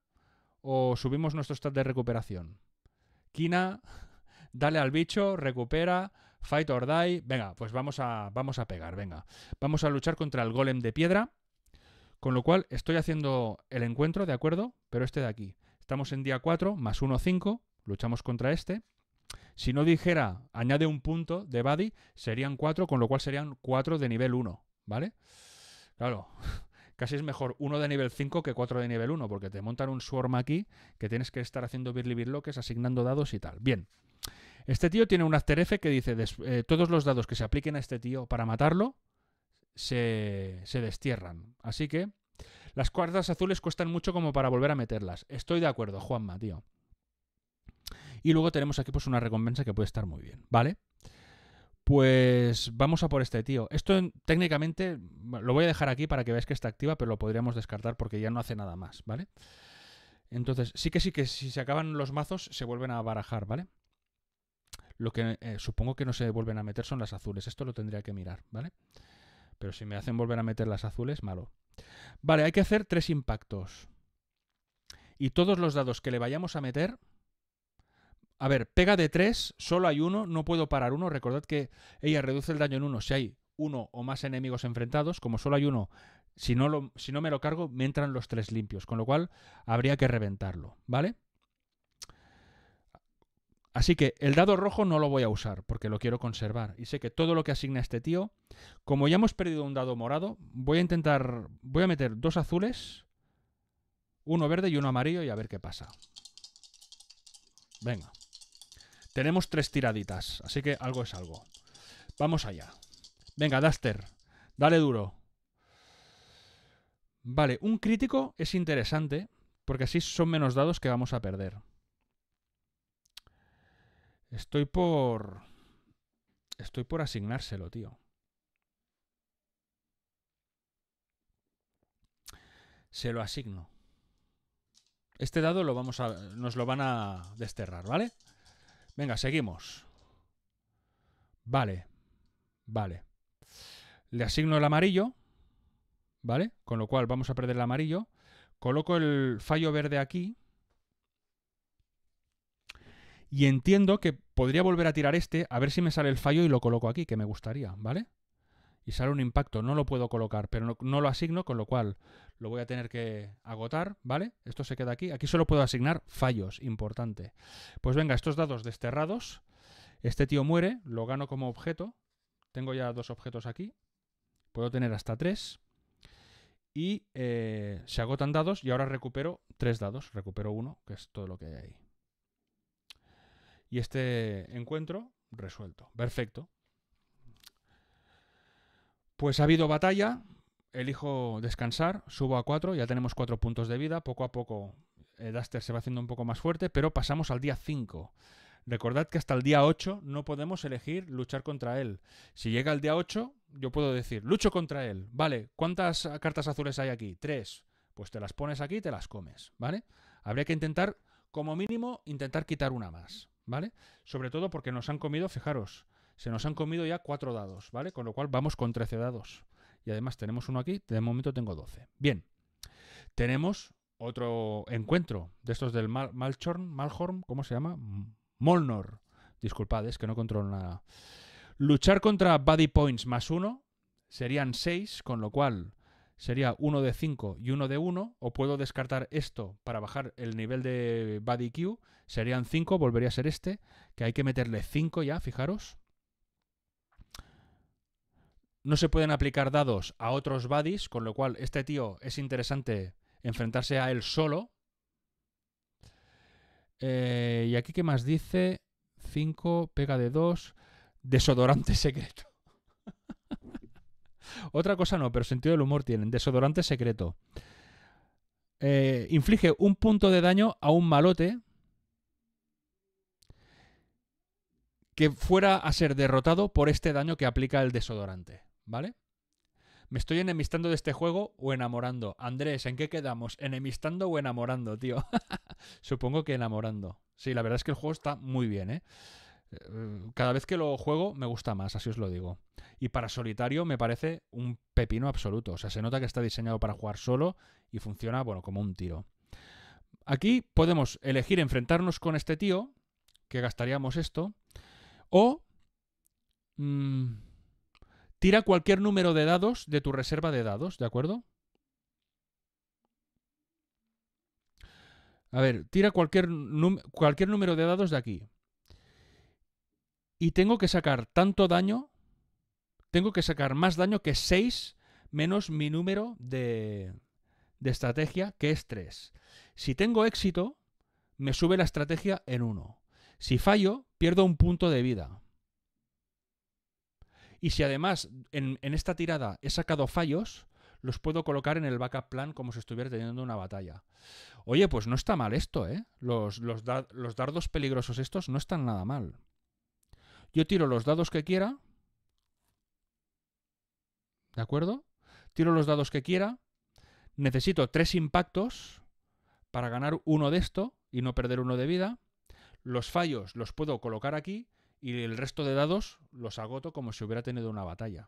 o subimos nuestro stat de recuperación? Kina, dale al bicho, recupera, fight or die. Venga, pues vamos a, vamos a pegar, venga. Vamos a luchar contra el golem de piedra. Con lo cual estoy haciendo el encuentro, ¿de acuerdo? Pero este de aquí. Estamos en día 4, más 1, 5. Luchamos contra este. Si no dijera añade un punto de body, serían cuatro, con lo cual serían cuatro de nivel 1, ¿vale? Claro, casi es mejor uno de nivel 5 que cuatro de nivel 1, porque te montan un swarm aquí que tienes que estar haciendo birli birloques, asignando dados y tal. Bien. Este tío tiene un after que dice: eh, todos los dados que se apliquen a este tío para matarlo se, se destierran. Así que las cuerdas azules cuestan mucho como para volver a meterlas. Estoy de acuerdo, Juanma, tío. Y luego tenemos aquí pues una recompensa que puede estar muy bien, ¿vale? Pues vamos a por este tío. Esto técnicamente lo voy a dejar aquí para que veáis que está activa, pero lo podríamos descartar porque ya no hace nada más, ¿vale? Entonces, sí que sí que si se acaban los mazos se vuelven a barajar, ¿vale? Lo que eh, supongo que no se vuelven a meter son las azules. Esto lo tendría que mirar, ¿vale? Pero si me hacen volver a meter las azules, malo. Vale, hay que hacer tres impactos. Y todos los dados que le vayamos a meter a ver, pega de tres, solo hay uno, no puedo parar uno. Recordad que ella reduce el daño en uno si hay uno o más enemigos enfrentados. Como solo hay uno, si no, si no me lo cargo, me entran los tres limpios, con lo cual habría que reventarlo, ¿vale? Así que el dado rojo no lo voy a usar porque lo quiero conservar. Y sé que todo lo que asigna este tío, como ya hemos perdido un dado morado, voy a intentar, voy a meter dos azules, uno verde y uno amarillo y a ver qué pasa. Venga. Tenemos tres tiraditas, así que algo es algo. Vamos allá. Venga, Duster, dale duro. Vale, un crítico es interesante, porque así son menos dados que vamos a perder. Estoy por... Estoy por asignárselo, tío. Se lo asigno. Este dado lo vamos a... nos lo van a desterrar, ¿vale? vale Venga, seguimos. Vale, vale. Le asigno el amarillo, ¿vale? Con lo cual vamos a perder el amarillo. Coloco el fallo verde aquí. Y entiendo que podría volver a tirar este, a ver si me sale el fallo y lo coloco aquí, que me gustaría, ¿vale? y sale un impacto, no lo puedo colocar, pero no, lo asigno, con lo cual lo voy a tener que agotar, ¿vale? Esto se queda aquí, aquí solo puedo asignar fallos, importante. Pues venga, estos dados desterrados, este tío muere, lo gano como objeto, tengo ya dos objetos aquí, puedo tener hasta tres, y eh, se agotan dados y ahora recupero tres dados, recupero uno, que es todo lo que hay ahí. Y este encuentro resuelto, perfecto. Pues ha habido batalla, elijo descansar, subo a 4, ya tenemos 4 puntos de vida, poco a poco eh, Duster se va haciendo un poco más fuerte, pero pasamos al día 5. Recordad que hasta el día 8 no podemos elegir luchar contra él. Si llega el día 8, yo puedo decir, lucho contra él. Vale, ¿cuántas cartas azules hay aquí? Tres. Pues te las pones aquí y te las comes, ¿vale? Habría que intentar, como mínimo, intentar quitar una más, ¿vale? Sobre todo porque nos han comido, fijaros, se nos han comido ya cuatro dados, ¿vale? Con lo cual vamos con 13 dados. Y además tenemos uno aquí, de momento tengo 12. Bien, tenemos otro encuentro de estos del Malchorn, Malhorn, ¿cómo se llama? Molnor. Disculpad, es que no controlo nada. Luchar contra Body Points más uno serían 6, con lo cual sería uno de 5 y uno de uno. o puedo descartar esto para bajar el nivel de Body Q, serían 5, volvería a ser este, que hay que meterle 5 ya, fijaros. No se pueden aplicar dados a otros buddies, con lo cual este tío es interesante enfrentarse a él solo. Eh, y aquí, ¿qué más dice? 5, pega de 2, desodorante secreto. Otra cosa no, pero sentido del humor tienen. Desodorante secreto. Eh, inflige un punto de daño a un malote que fuera a ser derrotado por este daño que aplica el desodorante. ¿vale? Me estoy enemistando de este juego o enamorando. Andrés, ¿en qué quedamos? ¿Enemistando o enamorando, tío? Supongo que enamorando. Sí, la verdad es que el juego está muy bien, ¿eh? ¿eh? Cada vez que lo juego me gusta más, así os lo digo. Y para solitario me parece un pepino absoluto. O sea, se nota que está diseñado para jugar solo y funciona, bueno, como un tiro. Aquí podemos elegir enfrentarnos con este tío, que gastaríamos esto, o... Mmm, Tira cualquier número de dados de tu reserva de dados, ¿de acuerdo? A ver, tira cualquier, cualquier número de dados de aquí. Y tengo que sacar tanto daño, tengo que sacar más daño que 6 menos mi número de, de estrategia, que es 3. Si tengo éxito, me sube la estrategia en 1. Si fallo, pierdo un punto de vida. Y si además en, esta tirada he sacado fallos, los puedo colocar en el backup plan como si estuviera teniendo una batalla. Oye, pues no está mal esto, ¿eh? Los, los, dardos peligrosos estos no están nada mal. Yo tiro los dados que quiera. ¿De acuerdo? Tiro los dados que quiera. Necesito tres impactos para ganar uno de esto y no perder uno de vida. Los fallos los puedo colocar aquí y el resto de dados los agoto como si hubiera tenido una batalla.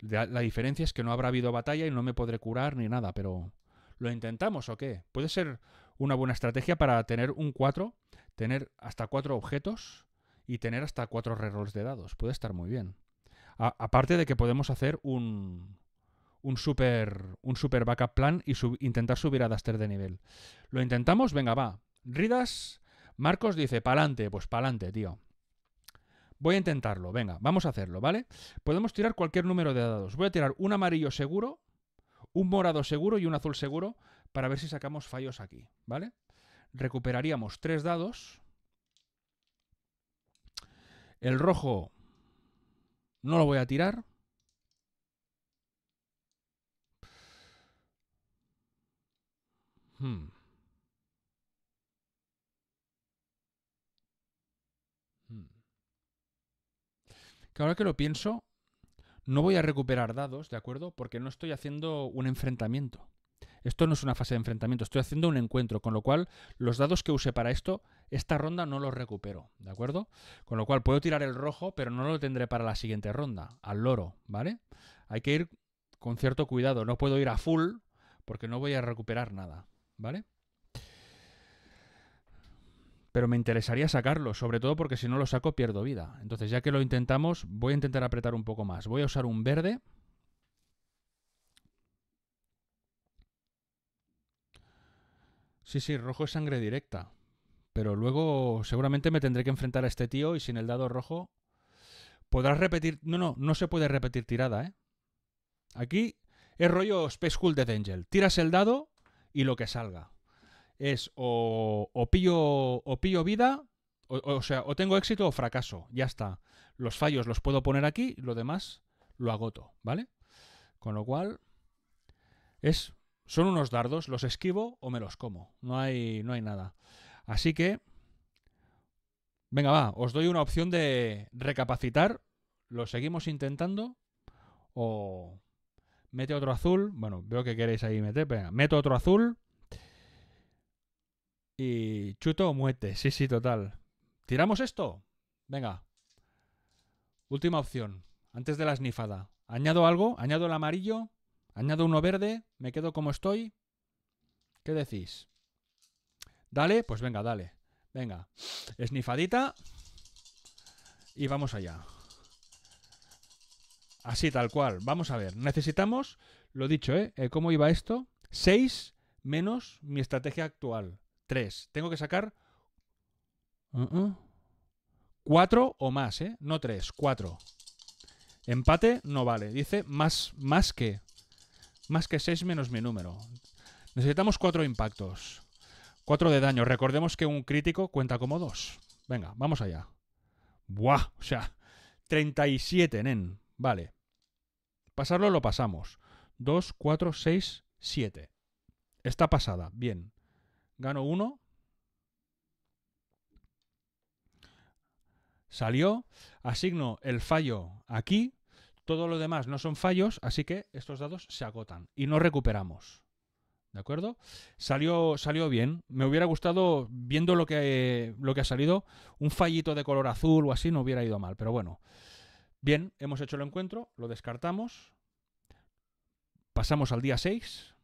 La, diferencia es que no habrá habido batalla y no me podré curar ni nada, pero ¿lo intentamos o qué? Puede ser una buena estrategia para tener un 4, tener hasta 4 objetos y tener hasta 4 rerolls de dados. Puede estar muy bien. aparte de que podemos hacer un, un super, un super backup plan y intentar subir a Duster de nivel. ¿Lo intentamos? Venga, va. Ridas, Marcos dice, pa'lante. Pues pa'lante, tío. Voy a intentarlo, venga, vamos a hacerlo, ¿vale? Podemos tirar cualquier número de dados. Voy a tirar un amarillo seguro, un morado seguro y un azul seguro para ver si sacamos fallos aquí, ¿vale? Recuperaríamos tres dados. El rojo no lo voy a tirar. Hmm. ahora que lo pienso, no voy a recuperar dados, ¿de acuerdo? Porque no estoy haciendo un enfrentamiento. Esto no es una fase de enfrentamiento, estoy haciendo un encuentro, con lo cual los dados que use para esto, esta ronda no los recupero, ¿de acuerdo? Con lo cual puedo tirar el rojo, pero no lo tendré para la siguiente ronda, al loro, ¿vale? Hay que ir con cierto cuidado, no puedo ir a full porque no voy a recuperar nada, ¿vale? pero me interesaría sacarlo, sobre todo porque si no lo saco pierdo vida. Entonces, ya que lo intentamos, voy a intentar apretar un poco más. Voy a usar un verde. Sí, sí, rojo es sangre directa. Pero luego seguramente me tendré que enfrentar a este tío y sin el dado rojo... Podrás repetir... No, no, no se puede repetir tirada, ¿eh? Aquí es rollo Space Cool Death Angel. Tiras el dado y lo que salga es o, pillo, o pillo vida, o, sea, o tengo éxito o fracaso, ya está. Los fallos los puedo poner aquí, lo demás lo agoto, ¿vale? Con lo cual, es, son unos dardos, los esquivo o me los como, no hay, no hay nada. Así que, venga, va, os doy una opción de recapacitar, lo seguimos intentando o mete otro azul. Bueno, veo que queréis ahí meter. Venga, meto otro azul. Y chuto o Sí, sí, total. ¿Tiramos esto? Venga. Última opción. Antes de la esnifada. ¿Añado algo? ¿Añado el amarillo? ¿Añado uno verde? ¿Me quedo como estoy? ¿Qué decís? ¿Dale? Pues venga, dale. Venga. Esnifadita. Y vamos allá. Así, tal cual. Vamos a ver. Necesitamos, lo dicho, ¿eh? eh ¿Cómo iba esto? 6 menos mi estrategia actual. 3. Tengo que sacar 4 uh-uh. o más, ¿eh? No 3, 4. Empate no vale. Dice más, más que. Más que 6 menos mi número. Necesitamos 4 impactos. 4 de daño. Recordemos que un crítico cuenta como 2. Venga, vamos allá. ¡Buah! O sea, 37, nen. Vale. Pasarlo lo pasamos. 2, 4, 6, 7. Está pasada. Bien. Gano 1. Salió. Asigno el fallo aquí. Todo lo demás no son fallos, así que estos dados se agotan y no recuperamos. ¿De acuerdo? Salió, salió bien. Me hubiera gustado, viendo lo que, lo que ha salido, un fallito de color azul o así no hubiera ido mal. Pero bueno. Bien, hemos hecho el encuentro, lo descartamos. Pasamos al día 6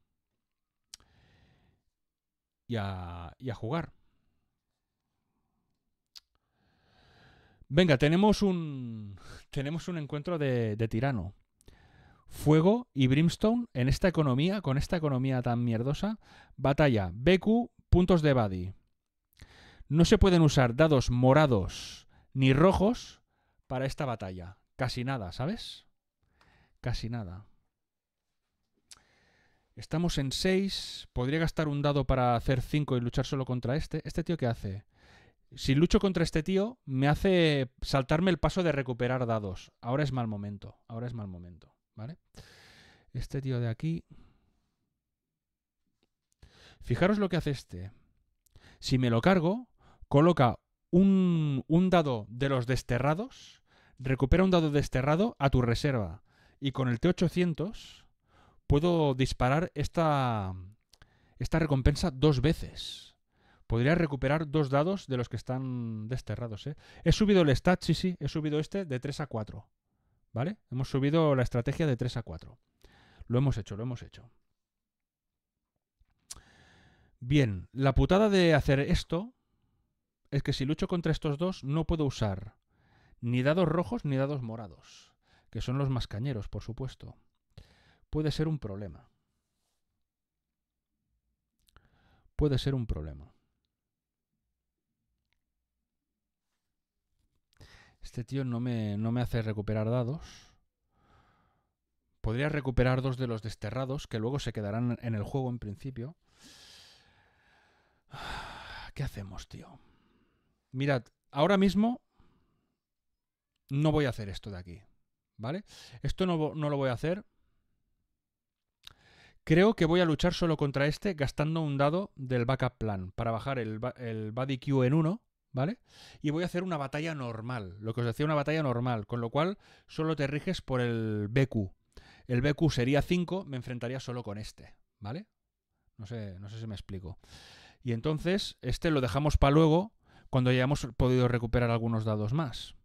y a, jugar. Venga, tenemos un, tenemos un encuentro de, tirano. Fuego y Brimstone en esta economía, con esta economía tan mierdosa. Batalla, BQ, puntos de badi No se pueden usar dados morados ni rojos para esta batalla. Casi nada, ¿sabes? Casi nada. Estamos en 6. Podría gastar un dado para hacer 5 y luchar solo contra este. ¿Este tío qué hace? Si lucho contra este tío, me hace saltarme el paso de recuperar dados. Ahora es mal momento. Ahora es mal momento. ¿Vale? Este tío de aquí. Fijaros lo que hace este. Si me lo cargo, coloca un, un dado de los desterrados, recupera un dado desterrado a tu reserva. Y con el T800 puedo disparar esta, esta recompensa dos veces. Podría recuperar dos dados de los que están desterrados. ¿eh? He subido el stat, sí, sí, he subido este de 3 a 4. ¿Vale? Hemos subido la estrategia de 3 a 4. Lo hemos hecho, lo hemos hecho. Bien, la putada de hacer esto es que si lucho contra estos dos no puedo usar ni dados rojos ni dados morados, que son los más cañeros, por supuesto puede ser un problema. Puede ser un problema. Este tío no me, no me hace recuperar dados. Podría recuperar dos de los desterrados, que luego se quedarán en el juego en principio. ¿Qué hacemos, tío? Mirad, ahora mismo no voy a hacer esto de aquí, ¿vale? Esto no, lo voy a hacer Creo que voy a luchar solo contra este gastando un dado del backup plan para bajar el, body Q en 1, ¿vale? Y voy a hacer una batalla normal, lo que os decía, una batalla normal, con lo cual solo te riges por el BQ. El BQ sería 5, me enfrentaría solo con este, ¿vale? No sé, no sé si me explico. Y entonces, este lo dejamos para luego, cuando hayamos podido recuperar algunos dados más.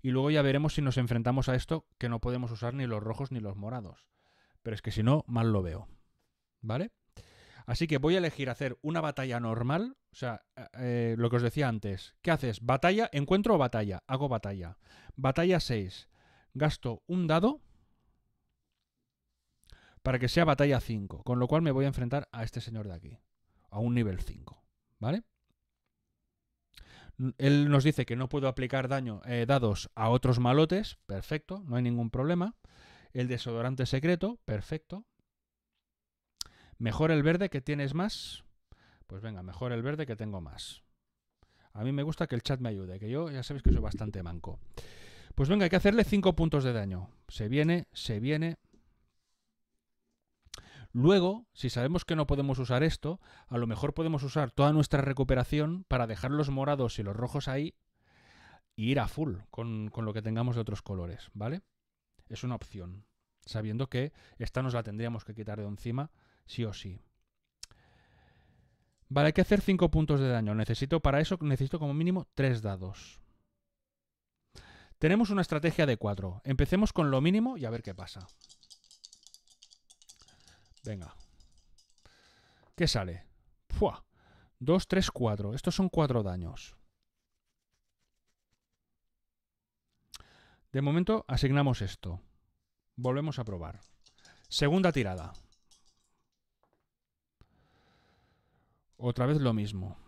Y luego ya veremos si nos enfrentamos a esto, que no podemos usar ni los rojos ni los morados. Pero es que si no, mal lo veo. ¿Vale? Así que voy a elegir hacer una batalla normal. O sea, eh, eh, lo que os decía antes. ¿Qué haces? ¿Batalla? ¿Encuentro batalla? Hago batalla. Batalla 6. Gasto un dado para que sea batalla 5. Con lo cual me voy a enfrentar a este señor de aquí. A un nivel 5. ¿Vale? Él nos dice que no puedo aplicar daño, eh, dados a otros malotes. Perfecto, no hay ningún problema. El desodorante secreto, perfecto. Mejor el verde que tienes más. Pues venga, mejor el verde que tengo más. A mí me gusta que el chat me ayude, que yo ya sabéis que soy bastante manco. Pues venga, hay que hacerle 5 puntos de daño. Se viene, se viene. Luego, si sabemos que no podemos usar esto, a lo mejor podemos usar toda nuestra recuperación para dejar los morados y los rojos ahí y e ir a full con lo que tengamos de otros colores, ¿vale? es una opción, sabiendo que esta nos la tendríamos que quitar de encima, sí o sí. Vale, hay que hacer 5 puntos de daño. Necesito para eso, necesito como mínimo 3 dados. Tenemos una estrategia de 4. Empecemos con lo mínimo y a ver qué pasa. Venga. ¿Qué sale? ¡Fua! 2, 3, 4. Estos son 4 daños. De momento asignamos esto. Volvemos a probar. Segunda tirada. Otra vez lo mismo.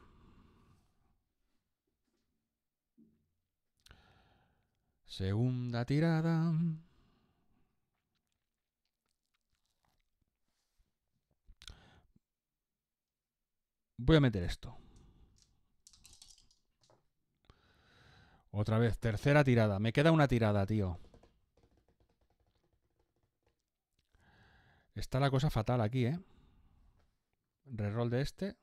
Segunda tirada. Voy a meter esto. Otra vez, tercera tirada. Me queda una tirada, tío. Está la cosa fatal aquí, ¿eh? Reroll de este.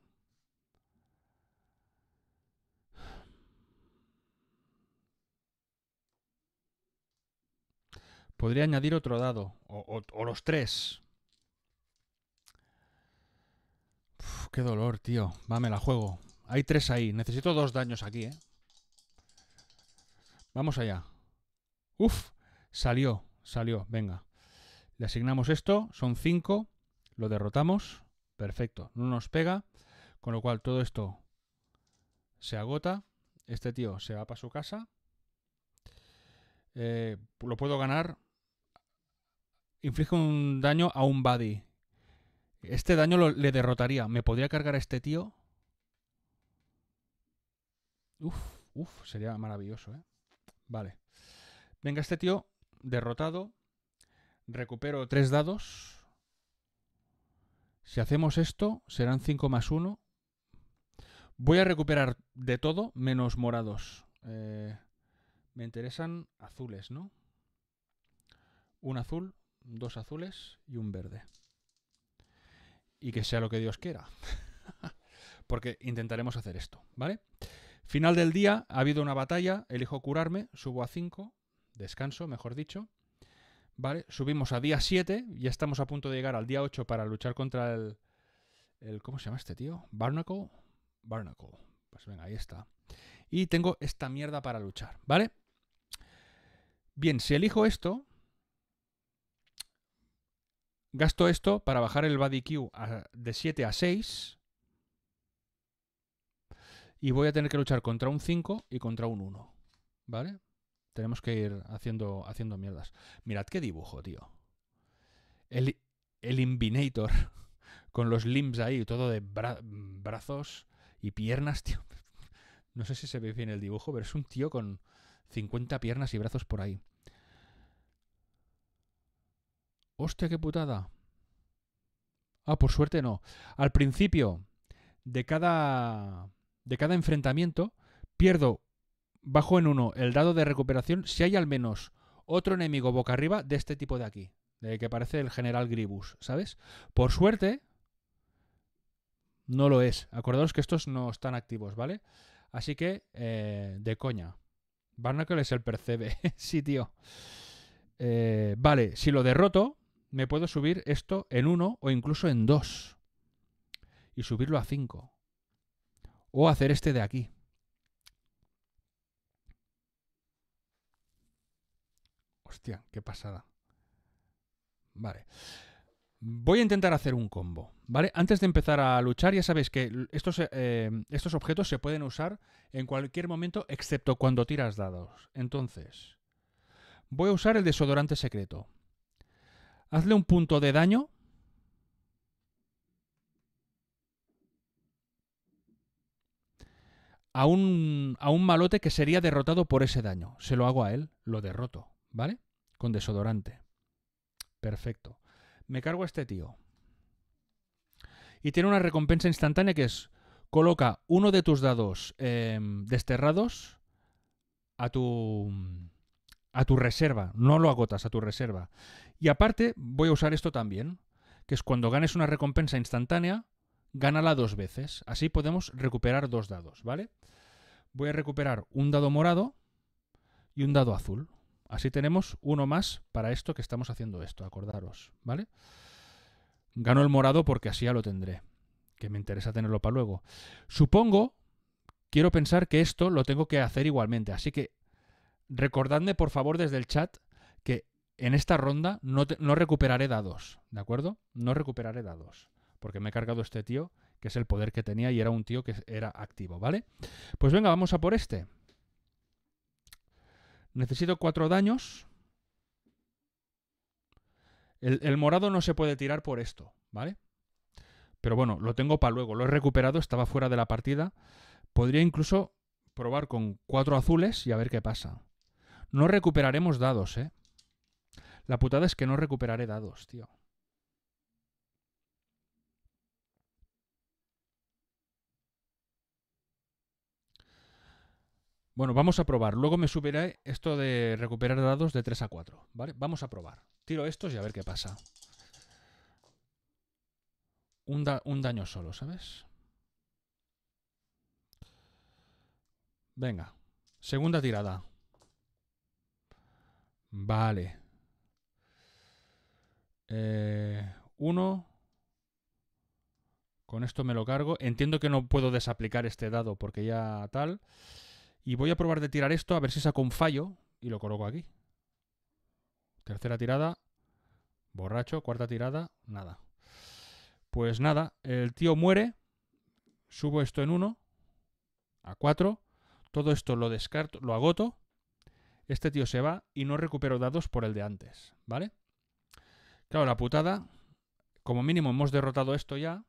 Podría añadir otro dado. O, los tres. qué dolor, tío. Va, me la juego. Hay tres ahí. Necesito dos daños aquí, ¿eh? Vamos allá. Uf, salió, salió, venga. Le asignamos esto, son cinco. lo derrotamos, perfecto, no nos pega, con lo cual todo esto se agota, este tío se va para su casa, eh, lo puedo ganar, inflige un daño a un buddy. Este daño le derrotaría, ¿me podría cargar a este tío? Uf, uf, sería maravilloso, ¿eh? Vale. Venga, este tío derrotado. Recupero tres dados. Si hacemos esto, serán 5 más 1. Voy a recuperar de todo menos morados. Eh, me interesan azules, ¿no? Un azul, dos azules y un verde. Y que sea lo que Dios quiera. Porque intentaremos hacer esto, ¿vale? vale Final del día, ha habido una batalla, elijo curarme, subo a 5, descanso, mejor dicho. Vale, subimos a día 7, ya estamos a punto de llegar al día 8 para luchar contra el, ¿Cómo se llama este tío? ¿Barnacle? Barnacle. Pues venga, ahí está. Y tengo esta mierda para luchar, ¿vale? Bien, si elijo esto, gasto esto para bajar el body Q de 7 a 6 y voy a tener que luchar contra un 5 y contra un 1. ¿Vale? Tenemos que ir haciendo, haciendo mierdas. Mirad qué dibujo, tío. El, el Invinator. Con los limbs ahí, todo de brazos y piernas, tío. No sé si se ve bien el dibujo, pero es un tío con 50 piernas y brazos por ahí. Hostia, qué putada. Ah, por suerte no. Al principio de cada de cada enfrentamiento, pierdo, bajo en uno el dado de recuperación si hay al menos otro enemigo boca arriba de este tipo de aquí, de que parece el general Gribus, ¿sabes? Por suerte, no lo es. Acordaos que estos no están activos, ¿vale? Así que, eh, de coña. Barnacle es el percebe. sí, tío. Eh, vale, si lo derroto, me puedo subir esto en uno o incluso en dos Y subirlo a 5 o hacer este de aquí. Hostia, qué pasada. Vale. Voy a intentar hacer un combo, ¿vale? Antes de empezar a luchar, ya sabéis que estos, eh, estos objetos se pueden usar en cualquier momento excepto cuando tiras dados. Entonces, voy a usar el desodorante secreto. Hazle un punto de daño a un, a un malote que sería derrotado por ese daño. Se lo hago a él, lo derroto, ¿vale? Con desodorante. Perfecto. Me cargo a este tío. Y tiene una recompensa instantánea que es, coloca uno de tus dados em, desterrados a tu, a tu reserva. No lo agotas, a tu reserva. Y aparte, voy a usar esto también, que es cuando ganes una recompensa instantánea, gánala dos veces. Así podemos recuperar dos dados, ¿vale? Voy a recuperar un dado morado y un dado azul. Así tenemos uno más para esto que estamos haciendo esto, acordaros, ¿vale? Gano el morado porque así ya lo tendré, que me interesa tenerlo para luego. Supongo, quiero pensar que esto lo tengo que hacer igualmente, así que recordadme por favor desde el chat que en esta ronda no, no recuperaré dados, ¿de acuerdo? No recuperaré dados porque me he cargado este tío, que es el poder que tenía y era un tío que era activo, ¿vale? Pues venga, vamos a por este. Necesito cuatro daños. El, morado no se puede tirar por esto, ¿vale? Pero bueno, lo tengo para luego. Lo he recuperado, estaba fuera de la partida. Podría incluso probar con cuatro azules y a ver qué pasa. No recuperaremos dados, ¿eh? La putada es que no recuperaré dados, tío. Bueno, vamos a probar. Luego me subirá esto de recuperar dados de 3 a 4. ¿Vale? Vamos a probar. Tiro estos y a ver qué pasa. Un, daño solo, ¿sabes? Venga. Segunda tirada. Vale. Eh, uno. Con esto me lo cargo. Entiendo que no puedo desaplicar este dado porque ya tal. Y voy a probar de tirar esto a ver si saco un fallo y lo coloco aquí. Tercera tirada, borracho. Cuarta tirada, nada. Pues nada, el tío muere. Subo esto en uno. a cuatro. Todo esto lo descarto, lo agoto. Este tío se va y no recupero dados por el de antes, ¿vale? Claro, la putada. Como mínimo hemos derrotado esto ya.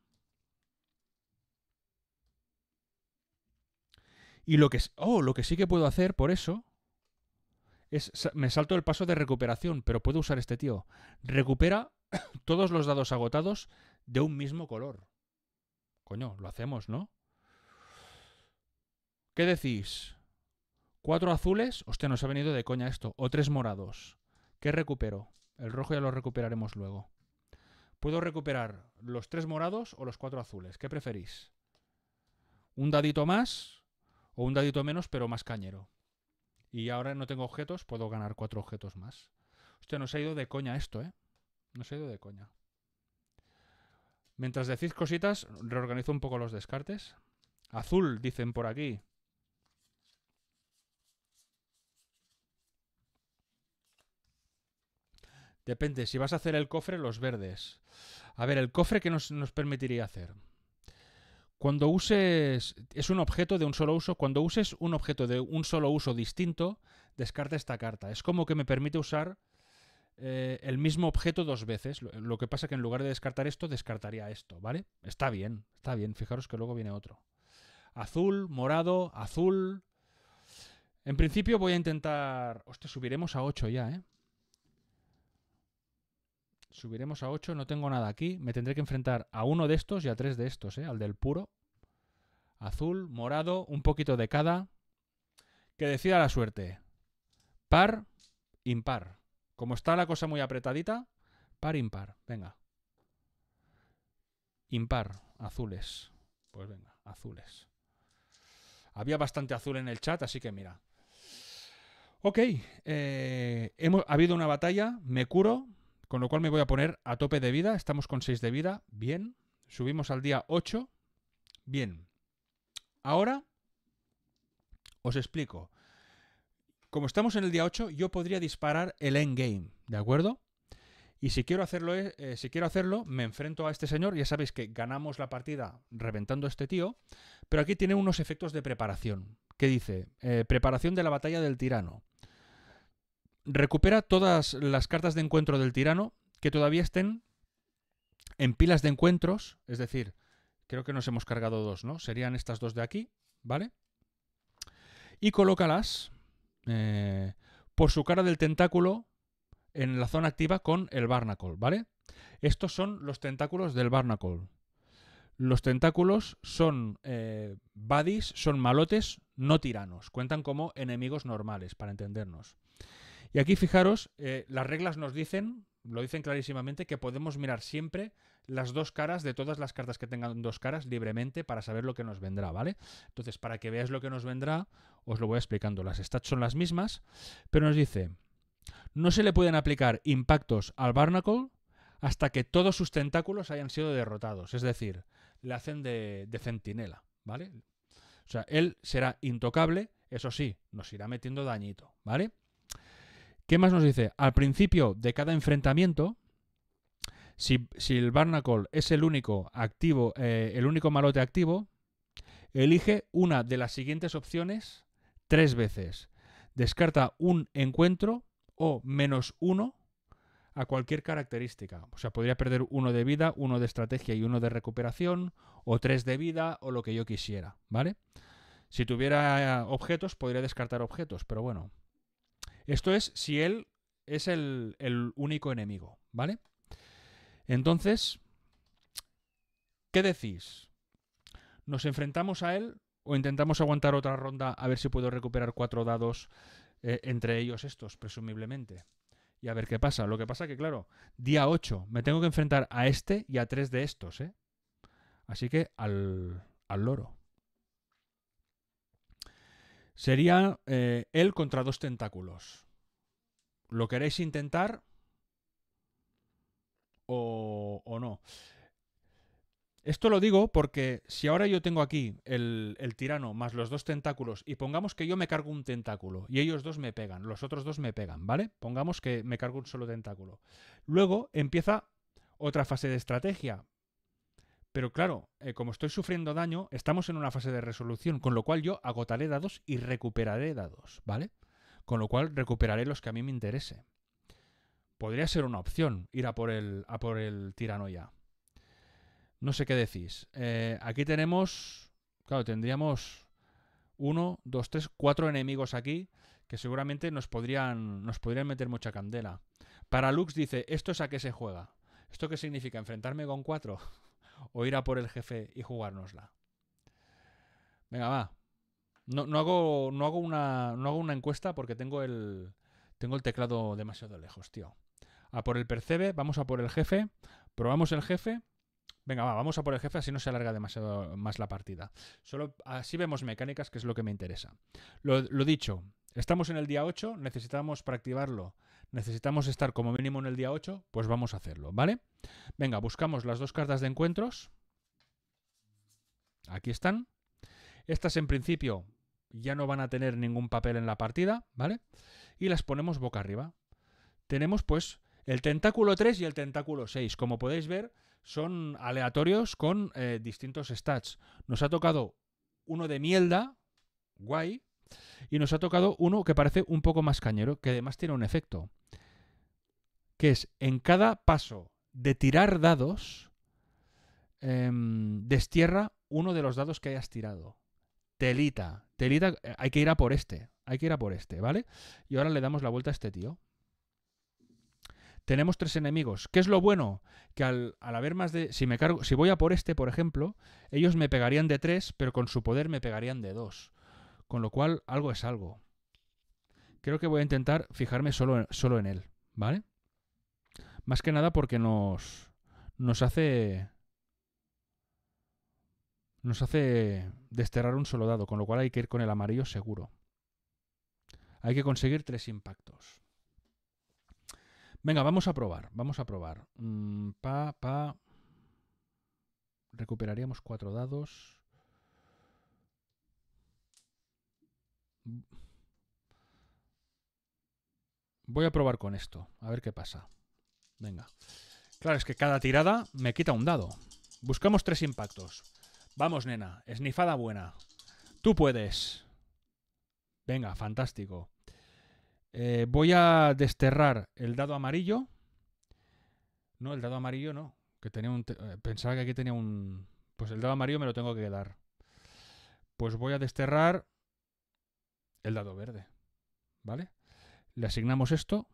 Y lo que, oh, lo que sí que puedo hacer por eso es, me salto el paso de recuperación, pero puedo usar este tío. Recupera todos los dados agotados de un mismo color. Coño, lo hacemos, ¿no? ¿Qué decís? ¿Cuatro azules? Hostia, nos ha venido de coña esto. O tres morados. ¿Qué recupero? El rojo ya lo recuperaremos luego. Puedo recuperar los tres morados o los cuatro azules. ¿Qué preferís? ¿Un dadito más? O un dadito menos, pero más cañero. Y ahora no tengo objetos, puedo ganar cuatro objetos más. Hostia, nos ha ido de coña esto, ¿eh? Nos ha ido de coña. Mientras decís cositas, reorganizo un poco los descartes. Azul, dicen por aquí. Depende, si vas a hacer el cofre, los verdes. A ver, el cofre que nos, nos permitiría hacer. Cuando uses, es un objeto de un solo uso, cuando uses un objeto de un solo uso distinto, descarta esta carta. Es como que me permite usar eh, el mismo objeto dos veces. Lo, que pasa es que en lugar de descartar esto, descartaría esto, ¿vale? Está bien, está bien. Fijaros que luego viene otro. Azul, morado, azul. En principio voy a intentar... Hostia, subiremos a 8 ya, ¿eh? Subiremos a 8, no tengo nada aquí. Me tendré que enfrentar a uno de estos y a tres de estos, ¿eh? Al del puro. Azul, morado, un poquito de cada. Que decida la suerte. Par, impar. Como está la cosa muy apretadita, par, impar. Venga. Impar, azules. Pues venga, azules. Había bastante azul en el chat, así que mira. Ok, eh, hemos, ha habido una batalla, me curo, con lo cual me voy a poner a tope de vida. Estamos con 6 de vida. Bien. Subimos al día 8. Bien. Ahora os explico. Como estamos en el día 8, yo podría disparar el endgame, ¿de acuerdo? Y si quiero hacerlo, eh, eh, si quiero hacerlo, me enfrento a este señor. Ya sabéis que ganamos la partida reventando a este tío, pero aquí tiene unos efectos de preparación. ¿Qué dice: eh, preparación de la batalla del tirano. Recupera todas las cartas de encuentro del tirano que todavía estén en pilas de encuentros, es decir, creo que nos hemos cargado dos, ¿no? Serían estas dos de aquí, ¿vale? Y colócalas eh, por su cara del tentáculo en la zona activa con el Barnacle, ¿vale? Estos son los tentáculos del Barnacle. Los tentáculos son eh, buddies, son malotes, no tiranos. Cuentan como enemigos normales, para entendernos. Y aquí fijaros, eh, las reglas nos dicen, lo dicen clarísimamente, que podemos mirar siempre las dos caras de todas las cartas que tengan dos caras libremente para saber lo que nos vendrá, ¿vale? Entonces, para que veáis lo que nos vendrá, os lo voy explicando. Las stats son las mismas, pero nos dice, no se le pueden aplicar impactos al Barnacle hasta que todos sus tentáculos hayan sido derrotados, es decir, le hacen de, de centinela, ¿vale? O sea, él será intocable, eso sí, nos irá metiendo dañito, ¿vale? ¿Qué más nos dice? Al principio de cada enfrentamiento, si, el Barnacle es el único activo, eh, el único malote activo, elige una de las siguientes opciones tres veces. Descarta un encuentro o menos uno a cualquier característica. O sea, podría perder uno de vida, uno de estrategia y uno de recuperación, o tres de vida, o lo que yo quisiera, ¿vale? Si tuviera eh, objetos, podría descartar objetos, pero bueno, esto es si él es el, único enemigo, ¿vale? Entonces, ¿qué decís? ¿Nos enfrentamos a él o intentamos aguantar otra ronda a ver si puedo recuperar cuatro dados eh, entre ellos estos, presumiblemente? Y a ver qué pasa. Lo que pasa que, claro, día 8 me tengo que enfrentar a este y a tres de estos, ¿eh? Así que al, al loro. Sería eh, él contra dos tentáculos. ¿Lo queréis intentar? O, no. Esto lo digo porque si ahora yo tengo aquí el, el, tirano más los dos tentáculos y pongamos que yo me cargo un tentáculo y ellos dos me pegan, los otros dos me pegan, ¿vale? Pongamos que me cargo un solo tentáculo. Luego empieza otra fase de estrategia. Pero claro, eh, como estoy sufriendo daño, estamos en una fase de resolución, con lo cual yo agotaré dados y recuperaré dados, ¿vale? Con lo cual recuperaré los que a mí me interese. Podría ser una opción ir a por el, a por el tirano ya. No sé qué decís. Eh, aquí tenemos, claro, tendríamos uno, dos, tres, cuatro enemigos aquí que seguramente nos podrían, nos podrían meter mucha candela. Para Lux dice, ¿esto es a qué se juega? ¿Esto qué significa? ¿Enfrentarme con cuatro? o ir a por el jefe y jugárnosla. Venga, va. No, no, hago, no, hago, una, no hago una encuesta porque tengo el, tengo el teclado demasiado lejos, tío. A por el percebe, vamos a por el jefe, probamos el jefe. Venga, va, vamos a por el jefe, así no se alarga demasiado más la partida. Solo así vemos mecánicas, que es lo que me interesa. Lo, lo dicho, estamos en el día 8, necesitamos para activarlo necesitamos estar como mínimo en el día 8, pues vamos a hacerlo, ¿vale? Venga, buscamos las dos cartas de encuentros. Aquí están. Estas en principio ya no van a tener ningún papel en la partida, ¿vale? Y las ponemos boca arriba. Tenemos pues el tentáculo 3 y el tentáculo 6. Como podéis ver, son aleatorios con eh, distintos stats. Nos ha tocado uno de mielda, guay, y nos ha tocado uno que parece un poco más cañero, que además tiene un efecto. Que es en cada paso de tirar dados, em, destierra uno de los dados que hayas tirado. Telita. Telita, eh, hay que ir a por este. Hay que ir a por este, ¿vale? Y ahora le damos la vuelta a este tío. Tenemos tres enemigos. ¿Qué es lo bueno? Que al, haber más de. Si me cargo. Si voy a por este, por ejemplo, ellos me pegarían de tres, pero con su poder me pegarían de dos. Con lo cual, algo es algo. Creo que voy a intentar fijarme solo en, solo en él, ¿vale? Más que nada porque nos, nos hace... Nos hace desterrar un solo dado, con lo cual hay que ir con el amarillo seguro. Hay que conseguir tres impactos. Venga, vamos a probar, vamos a probar. Mm, pa, pa. Recuperaríamos cuatro dados. Voy a probar con esto, a ver qué pasa. Venga. Claro, es que cada tirada me quita un dado. Buscamos tres impactos. Vamos, nena, esnifada buena. Tú puedes. Venga, fantástico. Eh, voy a desterrar el dado amarillo. No, el dado amarillo no. Que tenía un eh, Pensaba que aquí tenía un... Pues el dado amarillo me lo tengo que quedar. Pues voy a desterrar el dado verde. ¿Vale? Le asignamos esto,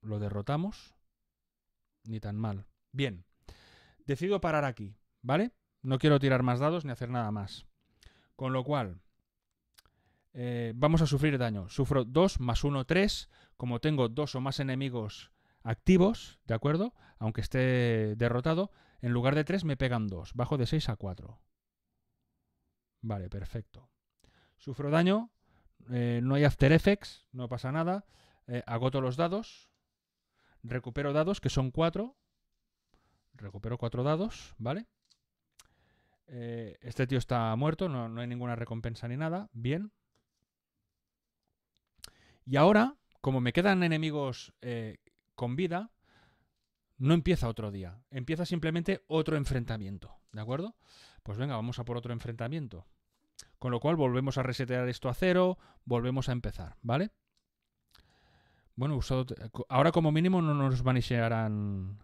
lo derrotamos. Ni tan mal. Bien. Decido parar aquí, ¿vale? No quiero tirar más dados ni hacer nada más. Con lo cual, eh, vamos a sufrir daño. Sufro 2 más 1, 3. Como tengo dos o más enemigos activos, ¿de acuerdo? Aunque esté derrotado, en lugar de 3 me pegan 2. Bajo de 6 a 4. Vale, perfecto. Sufro daño eh, no hay After Effects, no pasa nada. Eh, agoto los dados. Recupero dados, que son cuatro. Recupero cuatro dados, ¿vale? Eh, este tío está muerto, no, hay ninguna recompensa ni nada. Bien. Y ahora, como me quedan enemigos con vida, no empieza otro día. Empieza simplemente otro enfrentamiento. ¿De acuerdo? Pues venga, vamos a por otro enfrentamiento. Con lo cual volvemos a resetear esto a cero, volvemos a empezar, ¿vale? Bueno, ahora como mínimo no nos vanishearán...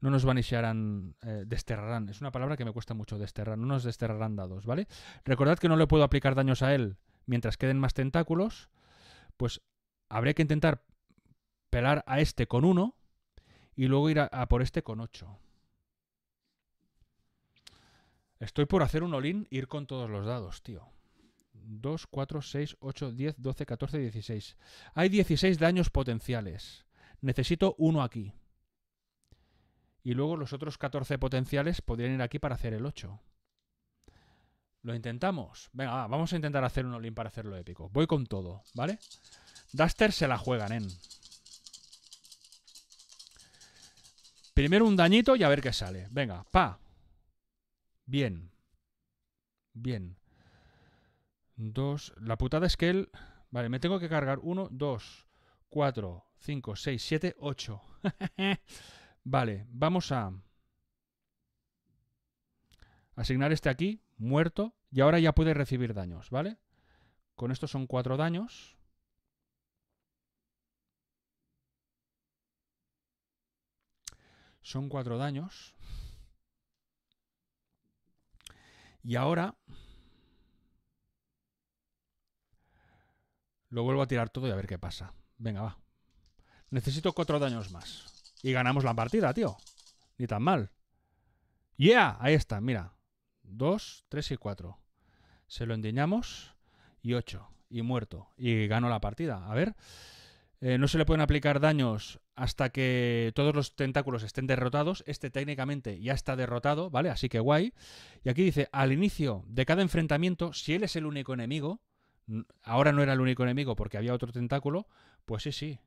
No nos vanishearán, eh, desterrarán. Es una palabra que me cuesta mucho, desterrar. No nos desterrarán dados, ¿vale? Recordad que no le puedo aplicar daños a él mientras queden más tentáculos. Pues habría que intentar pelar a este con uno y luego ir a, por este con ocho. Estoy por hacer un olín, ir con todos los dados, tío. 2, 4, 6, 8, 10, 12, 14, 16. Hay 16 daños potenciales. Necesito uno aquí. Y luego los otros 14 potenciales podrían ir aquí para hacer el 8. Lo intentamos. Venga, vamos a intentar hacer un olín para hacerlo épico. Voy con todo, ¿vale? Duster se la juegan, en. Primero un dañito y a ver qué sale. Venga, pa. Bien. Bien. Dos. La putada es que él... Vale, me tengo que cargar uno, dos, cuatro, cinco, seis, siete, ocho. vale, vamos a... Asignar este aquí, muerto, y ahora ya puede recibir daños, ¿vale? Con esto son cuatro daños. Son cuatro daños. Y ahora lo vuelvo a tirar todo y a ver qué pasa. Venga, va. Necesito cuatro daños más. Y ganamos la partida, tío. Ni tan mal. ¡Yeah! Ahí está, mira. Dos, tres y cuatro. Se lo endiñamos. Y ocho. Y muerto. Y gano la partida. A ver. Eh, no se le pueden aplicar daños hasta que todos los tentáculos estén derrotados. Este técnicamente ya está derrotado, ¿vale? Así que guay. Y aquí dice, al inicio de cada enfrentamiento, si él es el único enemigo, ahora no era el único enemigo porque había otro tentáculo, pues sí, sí.